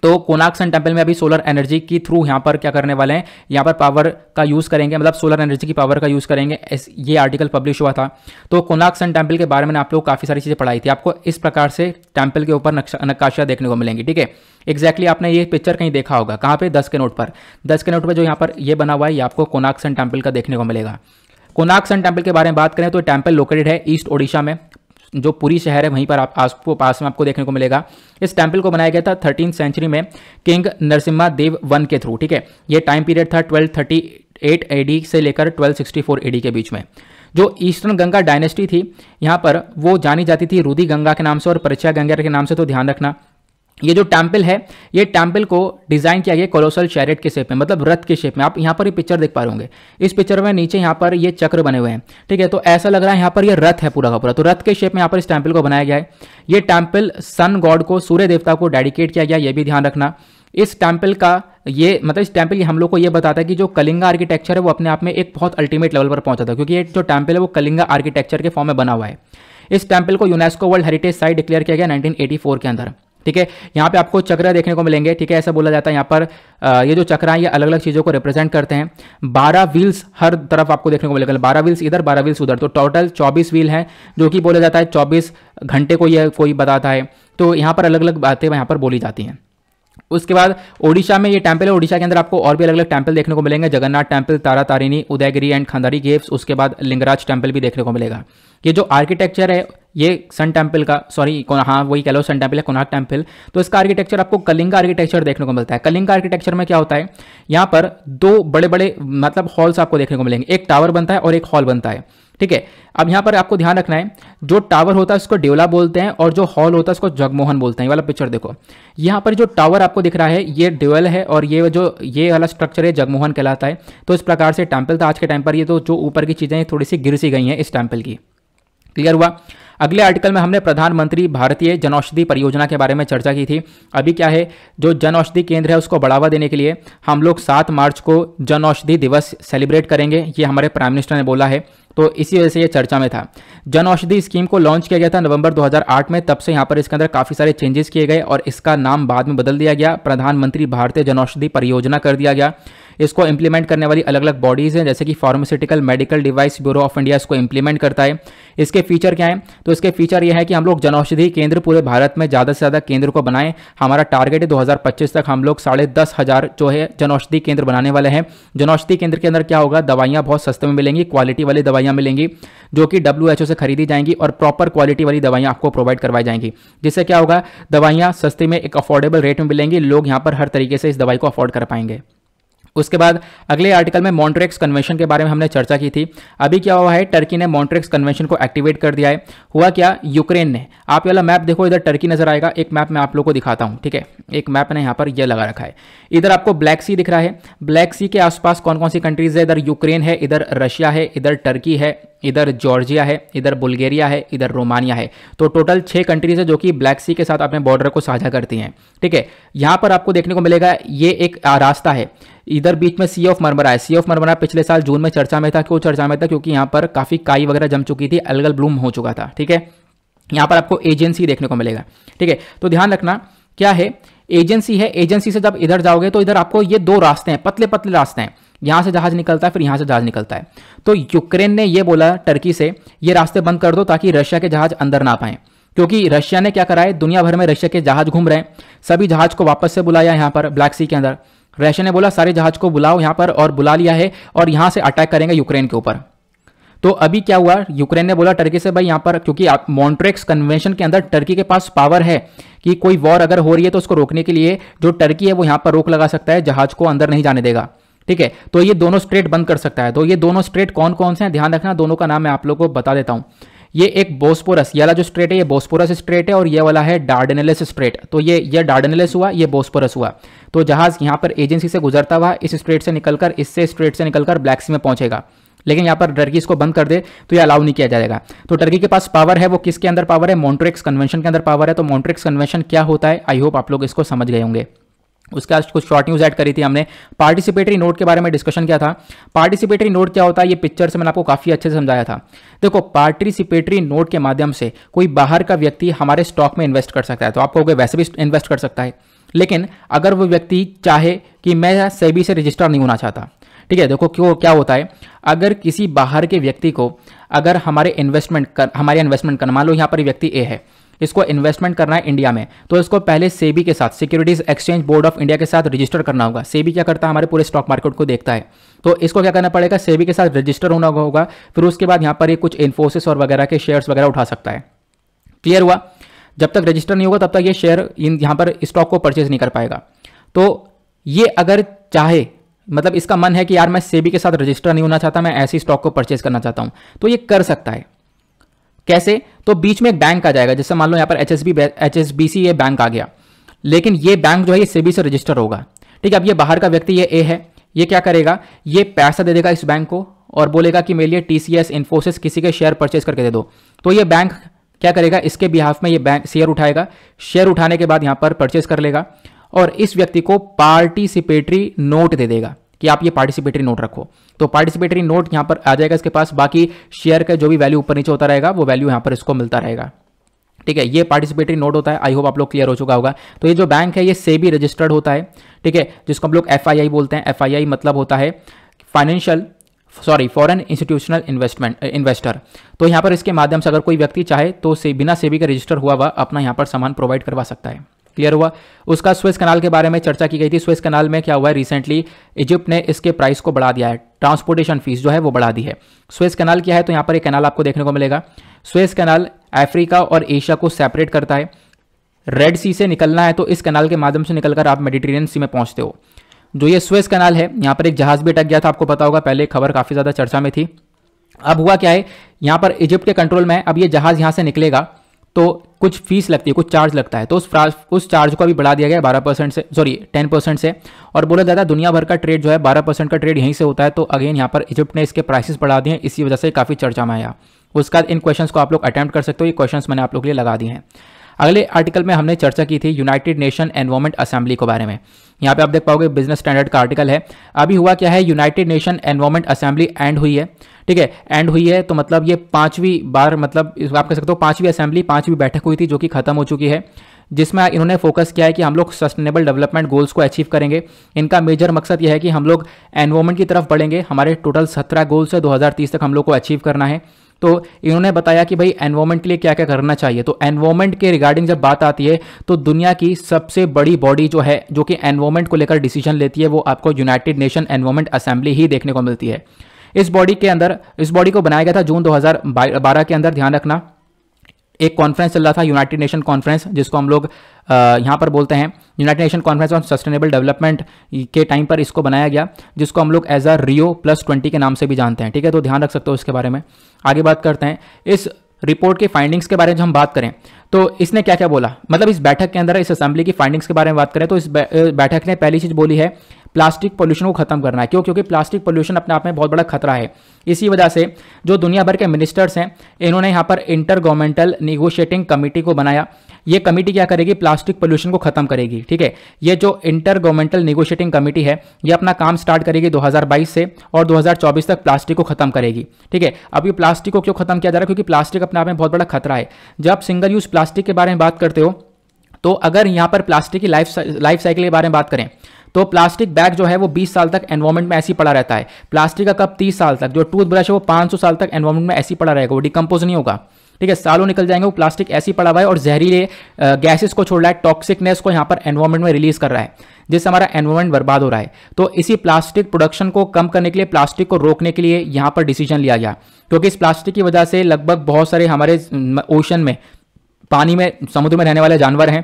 Speaker 1: तो कोनाक सन टेम्पल में अभी सोलर एनर्जी की थ्रू यहाँ पर क्या करने वाले हैं यहाँ पर पावर का यूज़ करेंगे मतलब सोलर एनर्जी की पावर का यूज़ करेंगे ये आर्टिकल पब्लिश हुआ था तो कोनाक सन टेम्पल के बारे में आप लोग काफ़ी सारी चीज़ें पढ़ाई थी आपको इस प्रकार से टेम्पल के ऊपर नक्काशियाँ देखने को मिलेंगी ठीक है एक्जैक्टली आपने ये पिक्चर कहीं देखा होगा कहाँ पे दस के नोट पर दस के नोट पर जो यहाँ पर ये बना हुआ है ये आपको कोनाक सन टेम्पल का देखने को मिलेगा कोनाक सन टेम्पल के बारे में बात करें तो टेम्पल लोकेटेड है ईस्ट ओडिशा में जो पूरी शहर है वहीं पर आप आपको पास में आपको देखने को मिलेगा इस टेम्पल को बनाया गया था थर्टीन सेंचुरी में किंग नरसिम्हा देव वन के थ्रू ठीक है ये टाइम पीरियड था ट्वेल्व थर्टी एट एडी से लेकर ट्वेल्व सिक्सटी ए एडी के बीच में जो ईस्टर्न गंगा डायनेस्टी थी यहाँ पर वो जानी जाती थी रूदी गंगा के नाम से और परिचया गंगा के नाम से तो ध्यान रखना ये जो टेम्पल है ये टेम्पल को डिज़ाइन किया गया कोलोसल चैरेट के शेप में मतलब रथ के शेप में आप यहाँ पर ये पिक्चर देख पा रहे होंगे इस पिक्चर में नीचे यहाँ पर ये चक्र बने हुए हैं ठीक है तो ऐसा लग रहा है यहाँ पर ये रथ है पूरा का पूरा तो रथ के शेप में यहाँ पर इस टेम्पल को बनाया गया है ये टेम्पल सन गॉड को सूर्य देवता को डेडिकेट किया गया ये भी ध्यान रखना इस टेम्पल का ये मतलब इस टेम्पल हम लोग को ये बताता है कि जो कलिंगा आर्किटेक्चर है वो अपने आप में एक बहुत अल्टीमेट लेवल पर पहुंचा था क्योंकि ये जो टेम्पल है वो कलिंगा आर्किटेक्चर के फॉर्म में बना हुआ है इस टेम्पल को UNESCO world heritage site declare किया गया 1984 के अंदर ठीक है यहाँ पे आपको चक्र देखने को मिलेंगे ठीक है ऐसा बोला जाता है यहाँ पर आ, ये जो चक्र हैं ये अलग अलग चीज़ों को रिप्रेजेंट करते हैं बारह व्हील्स हर तरफ आपको देखने को मिलेगा बारह व्हील्स इधर बारह व्हील्स उधर तो टोटल चौबीस व्हील हैं जो कि बोला जाता है चौबीस घंटे को यह कोई बताता है तो यहाँ पर अलग अलग बातें यहाँ पर बोली जाती हैं उसके बाद ओडिशा में ये टेम्पल है ओडिशा के अंदर आपको और भी अलग अलग टेम्पल देखने को मिलेंगे Jagannath temple Tara Tarini Udayagiri and Khandagiri caves उसके बाद लिंगराज टेम्पल भी देखने को मिलेगा ये जो आर्किटेक्चर है ये सन टेम्पल का सॉरी हाँ वही कह लो सन टेम्पल है कोनाक टेम्पल तो इसका आर्किटेक्चर आपको कलिंग आर्किटेक्चर देखने को मिलता है कलिंग आर्किटेक्चर में क्या होता है यहाँ पर दो बड़े बड़े मतलब हॉल्स आपको देखने को मिलेंगे एक टावर बनता है और एक हॉल बनता है ठीक है अब यहाँ पर आपको ध्यान रखना है जो टावर होता है उसको डेवला बोलते हैं और जो हॉल होता है उसको जगमोहन बोलते हैं वाला पिक्चर देखो यहाँ पर जो टावर आपको दिख रहा है ये डेवल है और ये जो ये वाला स्ट्रक्चर है जगमोहन कहलाता है तो इस प्रकार से टेम्पल था आज के टाइम पर ये तो जो ऊपर की चीज़ें थोड़ी सी गिर सी गई हैं इस टेम्पल की क्लियर हुआ अगले आर्टिकल में हमने प्रधानमंत्री भारतीय जनौषधि परियोजना के बारे में चर्चा की थी अभी क्या है जो जन औषधि केंद्र है उसको बढ़ावा देने के लिए हम लोग सात मार्च को जन औषधि दिवस सेलिब्रेट करेंगे ये हमारे प्राइम मिनिस्टर ने बोला है तो इसी वजह से ये चर्चा में था जन औषधि स्कीम को लॉन्च किया गया था नवंबर 2008 में तब से यहाँ पर इसके अंदर काफ़ी सारे चेंजेस किए गए और इसका नाम बाद में बदल दिया गया प्रधानमंत्री भारतीय औषधि परियोजना कर दिया गया इसको इंप्लीमेंट करने वाली अलग अलग बॉडीज़ हैं जैसे कि pharmaceutical medical device bureau of India इसको इंप्लीमेंट करता है इसके फीचर क्या है तो इसके फीचर यह है कि हम लोग जनौषधि केंद्र पूरे भारत में ज़्यादा से ज़्यादा केंद्र को बनाएं हमारा टारगेट है दो तक हम लोग साढ़े दस हज़ार जो है जनौषधि केंद्र बनाने वाले हैं जनौषधि केंद्र के अंदर क्या होगा दवाइयाँ बहुत सस्ते में मिलेंगी क्वालिटी वाली दवाइयाँ मिलेंगी जो कि डब्ल्यू से खरीदी जाएंगी और प्रॉपर क्वालिटी वाली दवाइयाँ आपको प्रोवाइड करवाई जाएंगी जिससे क्या होगा दवाइयाँ सस्ते में एक अफोर्डेबल रेट में मिलेंगी लोग यहाँ पर हर तरीके से इस दवाई को अफोर्ड कर पाएंगे उसके बाद अगले आर्टिकल में मॉन्ट्रेक्स कन्वेंशन के बारे में हमने चर्चा की थी अभी क्या हुआ है टर्की ने मॉन्ट्रेक्स कन्वेंशन को एक्टिवेट कर दिया है हुआ क्या यूक्रेन ने आप वाला मैप देखो इधर टर्की नजर आएगा एक मैप मैं आप लोग को दिखाता हूँ ठीक है एक मैप ने यहाँ पर यह लगा रखा है इधर आपको ब्लैक सी दिख रहा है ब्लैक सी के आसपास कौन कौन सी कंट्रीज है इधर यूक्रेन है इधर रशिया है इधर टर्की है इधर जॉर्जिया है इधर बुल्गेरिया है इधर रोमानिया है तो टोटल छः कंट्रीज है जो कि ब्लैक सी के साथ अपने बॉर्डर को साझा करती हैं ठीक है यहाँ पर आपको देखने को मिलेगा ये एक रास्ता है इधर बीच में सी ऑफ मरमरा है सी ऑफ मरमरा पिछले साल जून में चर्चा में था क्यों चर्चा में था क्योंकि यहाँ पर काफ़ी काई वगैरह जम चुकी थी अलगल ब्लूम हो चुका था ठीक है यहाँ पर आपको एजेंसी देखने को मिलेगा ठीक है तो ध्यान रखना क्या है एजेंसी है एजेंसी से जब इधर जाओगे तो इधर आपको ये दो रास्ते हैं पतले पतले रास्ते हैं यहाँ से जहाज निकलता है फिर यहाँ से जहाज निकलता है तो यूक्रेन ने यह बोला टर्की से ये रास्ते बंद कर दो ताकि रशिया के जहाज अंदर ना पाए क्योंकि रशिया ने क्या करा है दुनिया भर में रशिया के जहाज घूम रहे हैं सभी जहाज को वापस से बुलाया यहाँ पर ब्लैक सी के अंदर रशिया ने बोला सारे जहाज को बुलाओ यहाँ पर और बुला लिया है और यहाँ से अटैक करेंगे यूक्रेन के ऊपर तो अभी क्या हुआ यूक्रेन ने बोला टर्की से भाई यहाँ पर क्योंकि आप मॉन्ट्रेक्स कन्वेंशन के अंदर टर्की के पास पावर है कि कोई वॉर अगर हो रही है तो उसको रोकने के लिए जो टर्की है वो यहाँ पर रोक लगा सकता है जहाज को अंदर नहीं जाने देगा ठीक है तो ये दोनों स्ट्रेट बंद कर सकता है तो ये दोनों स्ट्रेट कौन कौन से हैं ध्यान रखना दोनों का नाम मैं आप लोग को बता देता हूं ये एक बोस्पोरस ये वाला जो स्ट्रेट है ये बोस्पोरस स्ट्रेट है और ये वाला है डार्डनेलस स्ट्रेट तो ये ये डार्डनेलस हुआ ये बोस्पोरस हुआ तो जहाज यहां पर एजेंसी से गुजरता हुआ इस स्ट्रेट से निकलकर इससे स्ट्रेट से निकलकर ब्लैक सी में पहुंचेगा लेकिन यहां पर टर्की इसको बंद कर दे तो ये अलाउ नहीं किया जाएगा तो टर्की के पास पावर है वो किसके अंदर पावर है मॉन्ट्रिक्स कन्वेंशन के अंदर पावर है तो मॉन्ट्रिक्स कन्वेंशन क्या होता है आई होप आप लोग इसको समझ गए होंगे उसके बाद कुछ शॉर्ट न्यूज़ ऐड करी थी हमने पार्टिसिपेटरी नोट के बारे में डिस्कशन किया था पार्टिसिपेटरी नोट क्या होता है ये पिक्चर से मैंने आपको काफ़ी अच्छे से समझाया था देखो पार्टिसिपेटरी नोट के माध्यम से कोई बाहर का व्यक्ति हमारे स्टॉक में इन्वेस्ट कर सकता है तो आप कहोगे वैसे भी इन्वेस्ट कर सकता है लेकिन अगर वो व्यक्ति चाहे कि मैं सेबी से रजिस्टर नहीं होना चाहता ठीक है देखो क्यों क्या होता है अगर किसी बाहर के व्यक्ति को अगर हमारे इन्वेस्टमेंट कर हमारे इन्वेस्टमेंट करना मान लो यहाँ पर व्यक्ति ए है इसको इन्वेस्टमेंट करना है इंडिया में तो इसको पहले सेबी के साथ securities exchange board of India के साथ रजिस्टर करना होगा सेबी क्या करता है हमारे पूरे स्टॉक मार्केट को देखता है तो इसको क्या करना पड़ेगा सेबी के साथ रजिस्टर होना होगा फिर उसके बाद यहाँ पर ये कुछ इन्फोसिस और वगैरह के शेयर्स वगैरह उठा सकता है क्लियर हुआ जब तक रजिस्टर नहीं होगा तब तक ये शेयर इन यहाँ पर स्टॉक को परचेज नहीं कर पाएगा तो ये अगर चाहे मतलब इसका मन है कि यार मैं सेबी के साथ रजिस्टर नहीं होना चाहता मैं ऐसी स्टॉक को परचेज करना चाहता हूँ तो ये कर सकता है कैसे तो बीच में एक बैंक आ जाएगा जैसे मान लो यहाँ पर H S B H S B C ये बैंक आ गया लेकिन ये बैंक जो है ये सेबी से रजिस्टर होगा ठीक है अब ये बाहर का व्यक्ति ये ए है ये क्या करेगा ये पैसा दे देगा इस बैंक को और बोलेगा कि मेरे लिए टी सी एस इन्फोसिस किसी के शेयर परचेज करके दे दो तो ये बैंक क्या करेगा इसके बिहाफ में ये बैंक शेयर उठाएगा शेयर उठाने के बाद यहाँ पर परचेज कर लेगा और इस व्यक्ति को पार्टिसिपेटरी नोट दे देगा कि आप ये पार्टिसिपेटरी नोट रखो तो पार्टिसिपेटरी नोट यहाँ पर आ जाएगा इसके पास बाकी शेयर का जो भी वैल्यू ऊपर नीचे होता रहेगा वो वैल्यू यहाँ पर इसको मिलता रहेगा ठीक है ये पार्टिसिपेटरी नोट होता है आई होप आप लोग क्लियर हो चुका होगा तो ये जो बैंक है ये सेबी रजिस्टर्ड होता है ठीक है जिसको हम लोग एफ बोलते हैं एफ मतलब होता है financial sorry foreign institutional investment investor तो यहाँ पर इसके माध्यम से अगर कोई व्यक्ति चाहे तो से बिना सेबी का रजिस्टर हुआ हुआ अपना यहाँ पर सामान प्रोवाइड करवा सकता है क्लियर हुआ उसका स्विस कनाल के बारे में चर्चा की गई थी स्विस कनाल में क्या हुआ है रिसेंटली इजिप्ट ने इसके प्राइस को बढ़ा दिया है ट्रांसपोर्टेशन फीस जो है वो बढ़ा दी है स्विस कनाल क्या है तो यहाँ पर एक कैनाल आपको देखने को मिलेगा स्विस कनाल अफ्रीका और एशिया को सेपरेट करता है रेड सी से निकलना है तो इस कनाल के माध्यम से निकलकर आप मेडिटेरियन सी में पहुंचते हो जो ये स्विस कनाल है यहाँ पर एक जहाज भी अटक गया था आपको पता होगा पहले खबर काफ़ी ज़्यादा चर्चा में थी अब हुआ क्या है यहाँ पर इजिप्ट के कंट्रोल में अब ये जहाज यहाँ से निकलेगा तो कुछ फीस लगती है कुछ चार्ज लगता है तो उस उस चार्ज को अभी बढ़ा दिया गया बारह परसेंट से सॉरी टेन परसेंट से और बोला जाता है दुनिया भर का ट्रेड जो है बारह परसेंट का ट्रेड यहीं से होता है तो अगेन यहाँ पर इजिप्ट ने इसके प्राइसेस बढ़ा दिए इसी वजह से काफ़ी चर्चा में आया उसके बाद इन क्वेश्चन को आप लोग अटैम्प्ट कर सकते हो ये क्वेश्चन मैंने आप लोग के लिए लगा दिए हैं अगले आर्टिकल में हमने चर्चा की थी यूनाइटेड नेशन एनवायरमेंट असेंबली के बारे में यहाँ पे आप देख पाओगे बिजनेस स्टैंडर्ड का आर्टिकल है अभी हुआ क्या है United Nation environment assembly end हुई है ठीक है एंड हुई है तो मतलब ये पांचवी बार मतलब आप कह सकते हो पांचवी असेंबली पांचवी बैठक हुई थी जो कि खत्म हो चुकी है जिसमें इन्होंने फोकस किया है कि हम लोग सस्टेनेबल डेवलपमेंट गोल्स को अचीव करेंगे इनका मेजर मकसद यह है कि हम लोग एनवायरमेंट की तरफ बढ़ेंगे हमारे टोटल सत्रह गोल्स है 2030 तक हम लोग को अचीव करना है तो इन्होंने बताया कि भाई एनवायरमेंट के लिए क्या क्या करना चाहिए तो एनवायरमेंट के रिगार्डिंग जब बात आती है तो दुनिया की सबसे बड़ी बॉडी जो है जो कि एनवायरमेंट को लेकर डिसीजन लेती है वो आपको यूनाइटेड नेशन एनवायरमेंट असेंबली ही देखने को मिलती है इस बॉडी के अंदर इस बॉडी को बनाया गया था जून दो के अंदर ध्यान रखना एक कॉन्फ्रेंस चल रहा था यूनाइटेड नेशन कॉन्फ्रेंस जिसको हम लोग यहाँ पर बोलते हैं United Nation conference on sustainable development के टाइम पर इसको बनाया गया जिसको हम लोग as a Rio plus twenty के नाम से भी जानते हैं ठीक है तो ध्यान रख सकते हो इसके बारे में आगे बात करते हैं इस रिपोर्ट के फाइंडिंग्स के बारे में हम बात करें तो इसने क्या क्या बोला मतलब इस बैठक के अंदर इस असेंबली की फाइंडिंग्स के बारे में बात करें तो इस बैठक ने पहली चीज़ बोली है प्लास्टिक पोल्यूशन को खत्म करना है क्यों क्योंकि प्लास्टिक पोल्यूशन अपने आप में बहुत बड़ा खतरा है इसी वजह से जो दुनिया भर के मिनिस्टर्स हैं इन्होंने यहाँ पर इंटर गवर्नमेंटल निगोशिएटिंग कमेटी को बनाया ये कमेटी क्या करेगी प्लास्टिक पोल्यूशन को खत्म करेगी ठीक है ये जो इंटर गवर्नमेंटल निगोशिएटिंग कमेटी है ये अपना काम स्टार्ट करेगी 2022 से और 2024 तक प्लास्टिक को खत्म करेगी ठीक है अब ये प्लास्टिक को क्यों खत्म किया जा रहा है क्योंकि प्लास्टिक अपने आप में बहुत बड़ा खतरा है जब सिंगल यूज प्लास्टिक के बारे में बात करते हो तो अगर यहाँ पर प्लास्टिक की लाइफ लाइफ साइकिल के बारे में बात करें तो प्लास्टिक बैग जो है वो 20 साल तक एनवायरमेंट में ऐसी पड़ा रहता है प्लास्टिक का कप 30 साल तक जो टूथब्रश है वो 500 साल तक एनवायरमेंट में ऐसी पड़ा रहेगा वो डिकम्पोज नहीं होगा ठीक है सालों निकल जाएंगे वो प्लास्टिक ऐसी पड़ा हुआ है और जहरीले गैसेस को छोड़ रहा है टॉक्सिकनेस को यहाँ पर एनवायरमेंट में रिलीज कर रहा है जिससे हमारा एनवायरमेंट बर्बाद हो रहा है तो इसी प्लास्टिक प्रोडक्शन को कम करने के लिए प्लास्टिक को रोकने के लिए यहाँ पर डिसीजन लिया गया क्योंकि इस प्लास्टिक की वजह से लगभग बहुत सारे हमारे ओशन में पानी में समुद्र में रहने वाले जानवर हैं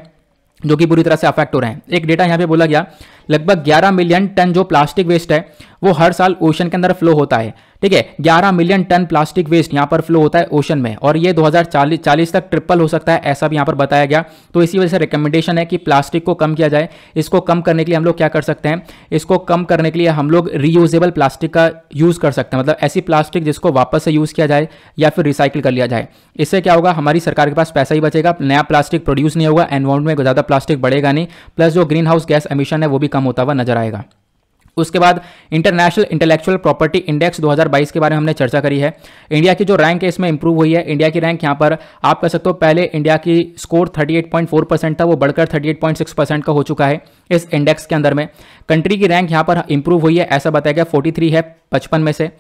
Speaker 1: जो कि पूरी तरह से अफेक्ट हो रहे हैं एक डेटा यहाँ पे बोला गया लगभग 11 मिलियन टन जो प्लास्टिक वेस्ट है वो हर साल ओशन के अंदर फ्लो होता है ठीक है 11 मिलियन टन प्लास्टिक वेस्ट यहां पर फ्लो होता है ओशन में और ये 2040 40 तक ट्रिपल हो सकता है ऐसा भी यहां पर बताया गया तो इसी वजह से रिकमेंडेशन है कि प्लास्टिक को कम किया जाए इसको कम करने के लिए हम लोग क्या कर सकते हैं इसको कम करने के लिए हम लोग रीयूजेबल प्लास्टिक का यूज़ कर सकते हैं मतलब ऐसी प्लास्टिक जिसको वापस से यूज़ किया जाए या फिर रिसाइकिल कर लिया जाए इससे क्या होगा हमारी सरकार के पास पैसा ही बचेगा नया प्लास्टिक प्रोड्यूस नहीं होगा एनवाउंड में ज़्यादा प्लास्टिक बढ़ेगा नहीं प्लस जो ग्रीन हाउस गैस एमिशन है वो भी कम होता हुआ नजर आएगा उसके बाद इंटरनेशनल इंटेलेक्चुअल प्रॉपर्टी इंडेक्स 2022 के बारे में हमने चर्चा करी है इंडिया की जो रैंक है इसमें इंप्रूव हुई है इंडिया की रैंक यहाँ पर आप कह सकते हो पहले इंडिया की स्कोर 38.4 परसेंट था वो बढ़कर 38.6 परसेंट का हो चुका है इस इंडेक्स के अंदर में कंट्री की रैंक यहाँ पर इंप्रूव हुई है ऐसा बताया गया फोर्टी है पचपन में से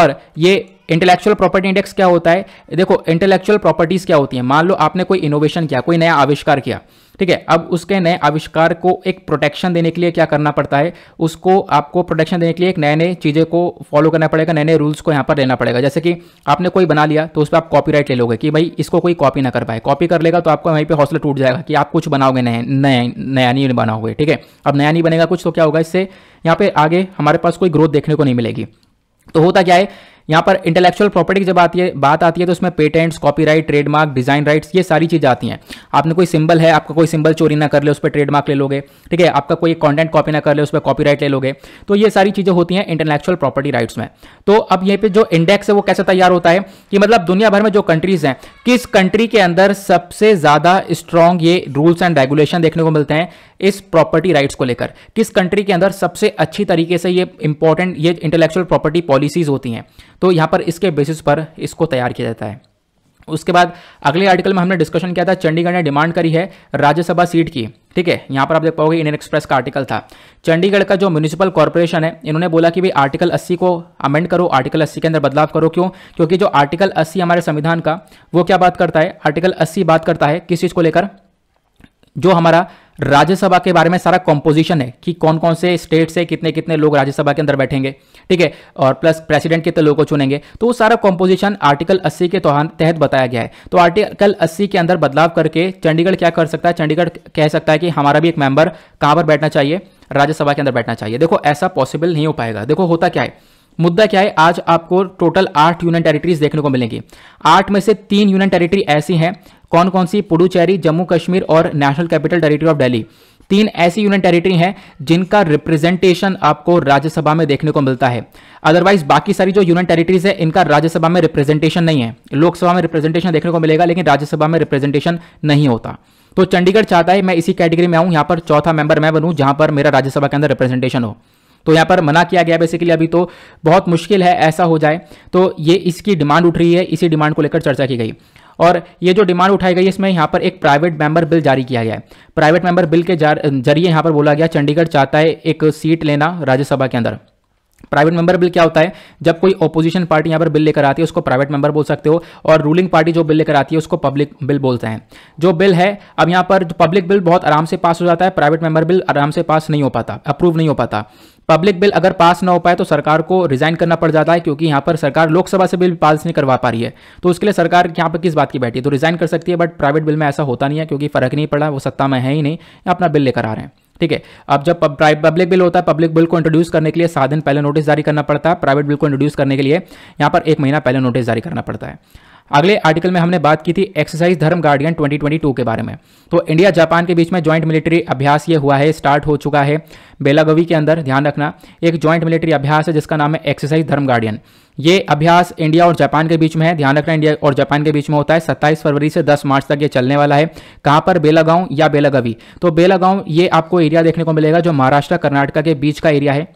Speaker 1: और ये इंटेलेक्चुअल प्रॉपर्टी इंडेक्स क्या होता है देखो इंटेलेक्चुअल प्रॉपर्टीज़ क्या होती हैं मान लो आपने कोई इनोवेशन किया कोई नया आविष्कार किया ठीक है अब उसके नए आविष्कार को एक प्रोटेक्शन देने के लिए क्या करना पड़ता है उसको आपको प्रोटेक्शन देने के लिए एक नए नए चीज़ें को फॉलो करना पड़ेगा नए नए रूल्स को यहाँ पर लेना पड़ेगा जैसे कि आपने कोई बना लिया तो उस पर आप राइट ले लोगे कि भाई इसको कोई कॉपी ना कर पाए कॉपी कर लेगा तो आपका वहीं पर हौसला टूट जाएगा कि आप कुछ बनाओगे नए नया नया नहीं बनाओगे ठीक है अब नया नहीं बनेगा कुछ तो क्या होगा इससे यहाँ पे आगे हमारे पास कोई ग्रोथ देखने को नहीं मिलेगी तो होता क्या है यहां पर इंटेलेक्चुअल प्रॉपर्टी की जब आती है बात आती है तो उसमें patents copyright trademark design rights ये सारी चीज़ आती हैं आपने कोई सिंबल है आपका कोई सिंबल चोरी ना कर ले उस पर ट्रेडमार्क ले लोगे ठीक है आपका कोई कॉन्टेंट कॉपी ना कर ले उस पर राइट ले लोगे तो ये सारी चीज़ें होती हैं इंटेलेक्चुअल प्रॉपर्टी राइट्स में तो अब यहाँ पे जो इंडेक्स है वो कैसे तैयार होता है कि मतलब दुनिया भर में जो कंट्रीज हैं किस कंट्री के अंदर सबसे ज़्यादा स्ट्रॉन्ग ये रूल्स एंड रेगुलेशन देखने को मिलते हैं इस प्रॉपर्टी राइट्स को लेकर किस कंट्री के अंदर सबसे अच्छी तरीके से ये इंपॉर्टेंट ये इंटेलेक्चुअल प्रॉपर्टी पॉलिसीज होती हैं तो यहाँ पर इसके बेसिस पर इसको तैयार किया जाता है उसके बाद अगले आर्टिकल में हमने डिस्कशन किया था चंडीगढ़ ने डिमांड करी है राज्यसभा सीट की ठीक है यहाँ पर आप देख पाओगे इंडियन एक्सप्रेस का आर्टिकल था चंडीगढ़ का जो म्यूनिसिपल कॉरपोरेशन है इन्होंने बोला कि भाई आर्टिकल 80 को अमेंड करो आर्टिकल 80 के अंदर बदलाव करो क्यों क्योंकि जो आर्टिकल अस्सी हमारे संविधान का वो क्या बात करता है आर्टिकल अस्सी बात करता है किस चीज़ को लेकर जो हमारा राज्यसभा के बारे में सारा कॉम्पोजिशन है कि कौन कौन से स्टेट से कितने कितने लोग राज्यसभा के अंदर बैठेंगे ठीक है और प्लस प्रेसिडेंट कितने लोगों को चुनेंगे तो वो सारा कॉम्पोजिशन आर्टिकल 80 के तहत बताया गया है तो आर्टिकल 80 के अंदर बदलाव करके चंडीगढ़ क्या कर सकता है चंडीगढ़ कह सकता है कि हमारा भी एक मेंबर कहाँ पर बैठना चाहिए राज्यसभा के अंदर बैठना चाहिए देखो ऐसा पॉसिबल नहीं हो पाएगा देखो होता क्या है मुद्दा क्या है आज आपको टोटल आठ यूनियन टेरिटरीज देखने को मिलेंगी आठ में से तीन यूनियन टेरिटरी ऐसी हैं कौन कौन सी पुडुचेरी जम्मू कश्मीर और national capital territory of Delhi तीन ऐसी यूनियन टेरिटरी हैं जिनका रिप्रेजेंटेशन आपको राज्यसभा में देखने को मिलता है अदरवाइज बाकी सारी जो यूनियन टेरिटरीज है इनका राज्यसभा में रिप्रेजेंटेशन नहीं है लोकसभा में रिप्रेजेंटेशन देखने को मिलेगा लेकिन राज्यसभा में रिप्रेजेंटेशन नहीं होता तो चंडीगढ़ चाहता है मैं इसी कैटेगरी में आऊं यहां पर चौथा मेंबर मैं बनूं जहां पर मेरा राज्यसभा के अंदर रिप्रेजेंटेशन हो तो यहाँ पर मना किया गया बेसिकली अभी तो बहुत मुश्किल है ऐसा हो जाए तो ये इसकी डिमांड उठ रही है इसी डिमांड को लेकर चर्चा की गई और ये जो डिमांड उठाई गई इसमें यहाँ पर एक प्राइवेट मेंबर बिल जारी किया गया है प्राइवेट मेंबर बिल के जरिए यहाँ पर बोला गया चंडीगढ़ चाहता है एक सीट लेना राज्यसभा के अंदर प्राइवेट मेंबर बिल क्या होता है जब कोई ओपोजिशन पार्टी यहाँ पर बिल लेकर आती है उसको प्राइवेट मेंबर बोल सकते हो और रूलिंग पार्टी जो बिल लेकर आती है उसको पब्लिक बिल बोलते हैं जो बिल है अब यहाँ पर पब्लिक बिल बहुत आराम से पास हो जाता है प्राइवेट मेंबर बिल आराम से पास नहीं हो पाता अप्रूव नहीं हो पाता पब्लिक बिल अगर पास ना हो पाए तो सरकार को रिजाइन करना पड़ जाता है क्योंकि यहाँ पर सरकार लोकसभा से बिल पास नहीं करवा पा रही है तो उसके लिए सरकार यहाँ पर किस बात की बैठी है तो रिजाइन कर सकती है बट प्राइवेट बिल में ऐसा होता नहीं है क्योंकि फर्क नहीं पड़ा वो सत्ता में है ही नहीं अपना बिल लेकर आ रहे हैं ठीक है अब जब पब्लिक बिल होता है पब्लिक बिल को इंट्रोड्यूस करने के लिए सात दिन पहले नोटिस जारी करना पड़ता है प्राइवेट बिल को इंट्रोड्यूस करने के लिए यहाँ पर एक महीना पहले नोटिस जारी करना पड़ता है अगले आर्टिकल में हमने बात की थी एक्सरसाइज धर्म गार्डियन 2022 के बारे में तो इंडिया जापान के बीच में ज्वाइंट मिलिट्री अभ्यास ये हुआ है स्टार्ट हो चुका है बेलागवी के अंदर ध्यान रखना एक ज्वाइंट मिलिट्री अभ्यास है जिसका नाम है एक्सरसाइज धर्म गार्डियन ये अभ्यास इंडिया और जापान के बीच में है ध्यान रखना इंडिया और जापान के बीच में होता है सत्ताईस फरवरी से दस मार्च तक ये चलने वाला है कहाँ पर बेलागांव या बेलागवी तो बेलागांव ये आपको एरिया देखने को मिलेगा जो महाराष्ट्र कर्नाटका के बीच का एरिया है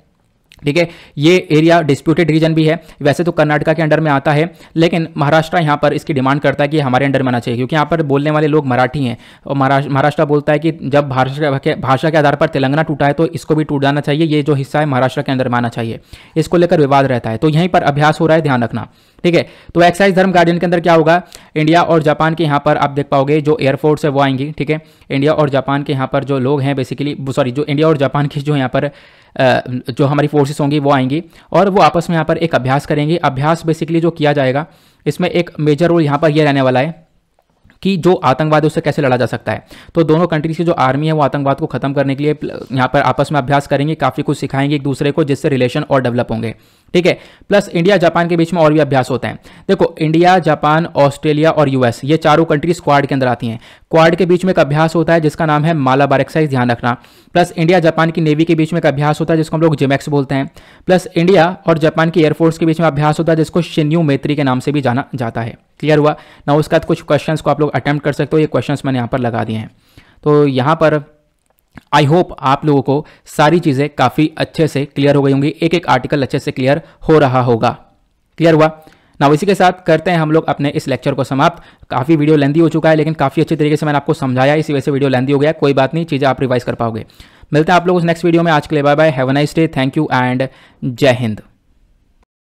Speaker 1: ठीक है ये एरिया डिस्प्यूटेड रीजन भी है वैसे तो कर्नाटका के अंडर में आता है लेकिन महाराष्ट्र यहाँ पर इसकी डिमांड करता है कि हमारे अंडर में आना चाहिए क्योंकि यहाँ पर बोलने वाले लोग मराठी हैं और महाराष्ट्र बोलता है कि जब भाषा के भाषा के आधार पर तेलंगाना टूटा है तो इसको भी टूट जाना चाहिए ये जो हिस्सा है महाराष्ट्र के अंदर में आना चाहिए इसको लेकर विवाद रहता है तो यहीं पर अभ्यास हो रहा है ध्यान रखना ठीक है तो एक्साइज धर्म गार्डियन के अंदर क्या होगा इंडिया और जापान के यहाँ पर आप देख पाओगे जो एयरफोर्स है वो आएंगी ठीक है इंडिया और जापान के यहाँ पर जो लोग हैं बेसिकली सॉरी जो इंडिया और जापान की जो यहाँ पर जो हमारी फोर्सेस होंगी वो आएंगी और वो आपस में यहाँ पर एक अभ्यास करेंगे अभ्यास बेसिकली जो किया जाएगा इसमें एक मेजर रोल यहाँ पर यह रहने वाला है कि जो आतंकवाद उससे कैसे लड़ा जा सकता है तो दोनों कंट्रीज की जो आर्मी है वो आतंकवाद को खत्म करने के लिए यहाँ पर आपस में अभ्यास करेंगे काफ़ी कुछ सिखाएंगे एक दूसरे को जिससे रिलेशन और डेवलप होंगे ठीक है प्लस इंडिया जापान के बीच में और भी अभ्यास होते हैं देखो इंडिया जापान ऑस्ट्रेलिया और यूएस ये चारों कंट्रीज क्वाड के अंदर आती हैं क्वाड के बीच में एक अभ्यास होता है जिसका नाम है मालाबार एक्सरसाइज ध्यान रखना प्लस इंडिया जापान की नेवी के बीच में एक अभ्यास होता है जिसको हम लोग जेमैक्स बोलते हैं प्लस इंडिया और जापान की एयरफोर्स के बीच में अभ्यास होता है जिसको शिन्यू मेत्री के नाम से भी जाना जाता है क्लियर हुआ ना उसके बाद कुछ क्वेश्चन को आप लोग अटैम्प्ट कर सकते हो ये क्वेश्चन मैंने यहाँ पर लगा दिए हैं तो यहाँ पर आई होप आप लोगों को सारी चीज़ें काफ़ी अच्छे से क्लियर हो गई होंगी एक एक आर्टिकल अच्छे से क्लियर हो रहा होगा क्लियर हुआ ना इसी के साथ करते हैं हम लोग अपने इस लेक्चर को समाप्त काफ़ी वीडियो लेंदी हो चुका है लेकिन काफ़ी अच्छे तरीके से मैंने आपको समझाया इसी वजह से वीडियो लेंदी हो गया कोई बात नहीं चीज़ें आप रिवाइज कर पाओगे मिलते हैं आप लोग उस नेक्स्ट वीडियो में आज के लिए bye bye have nice day thank you and जय हिंद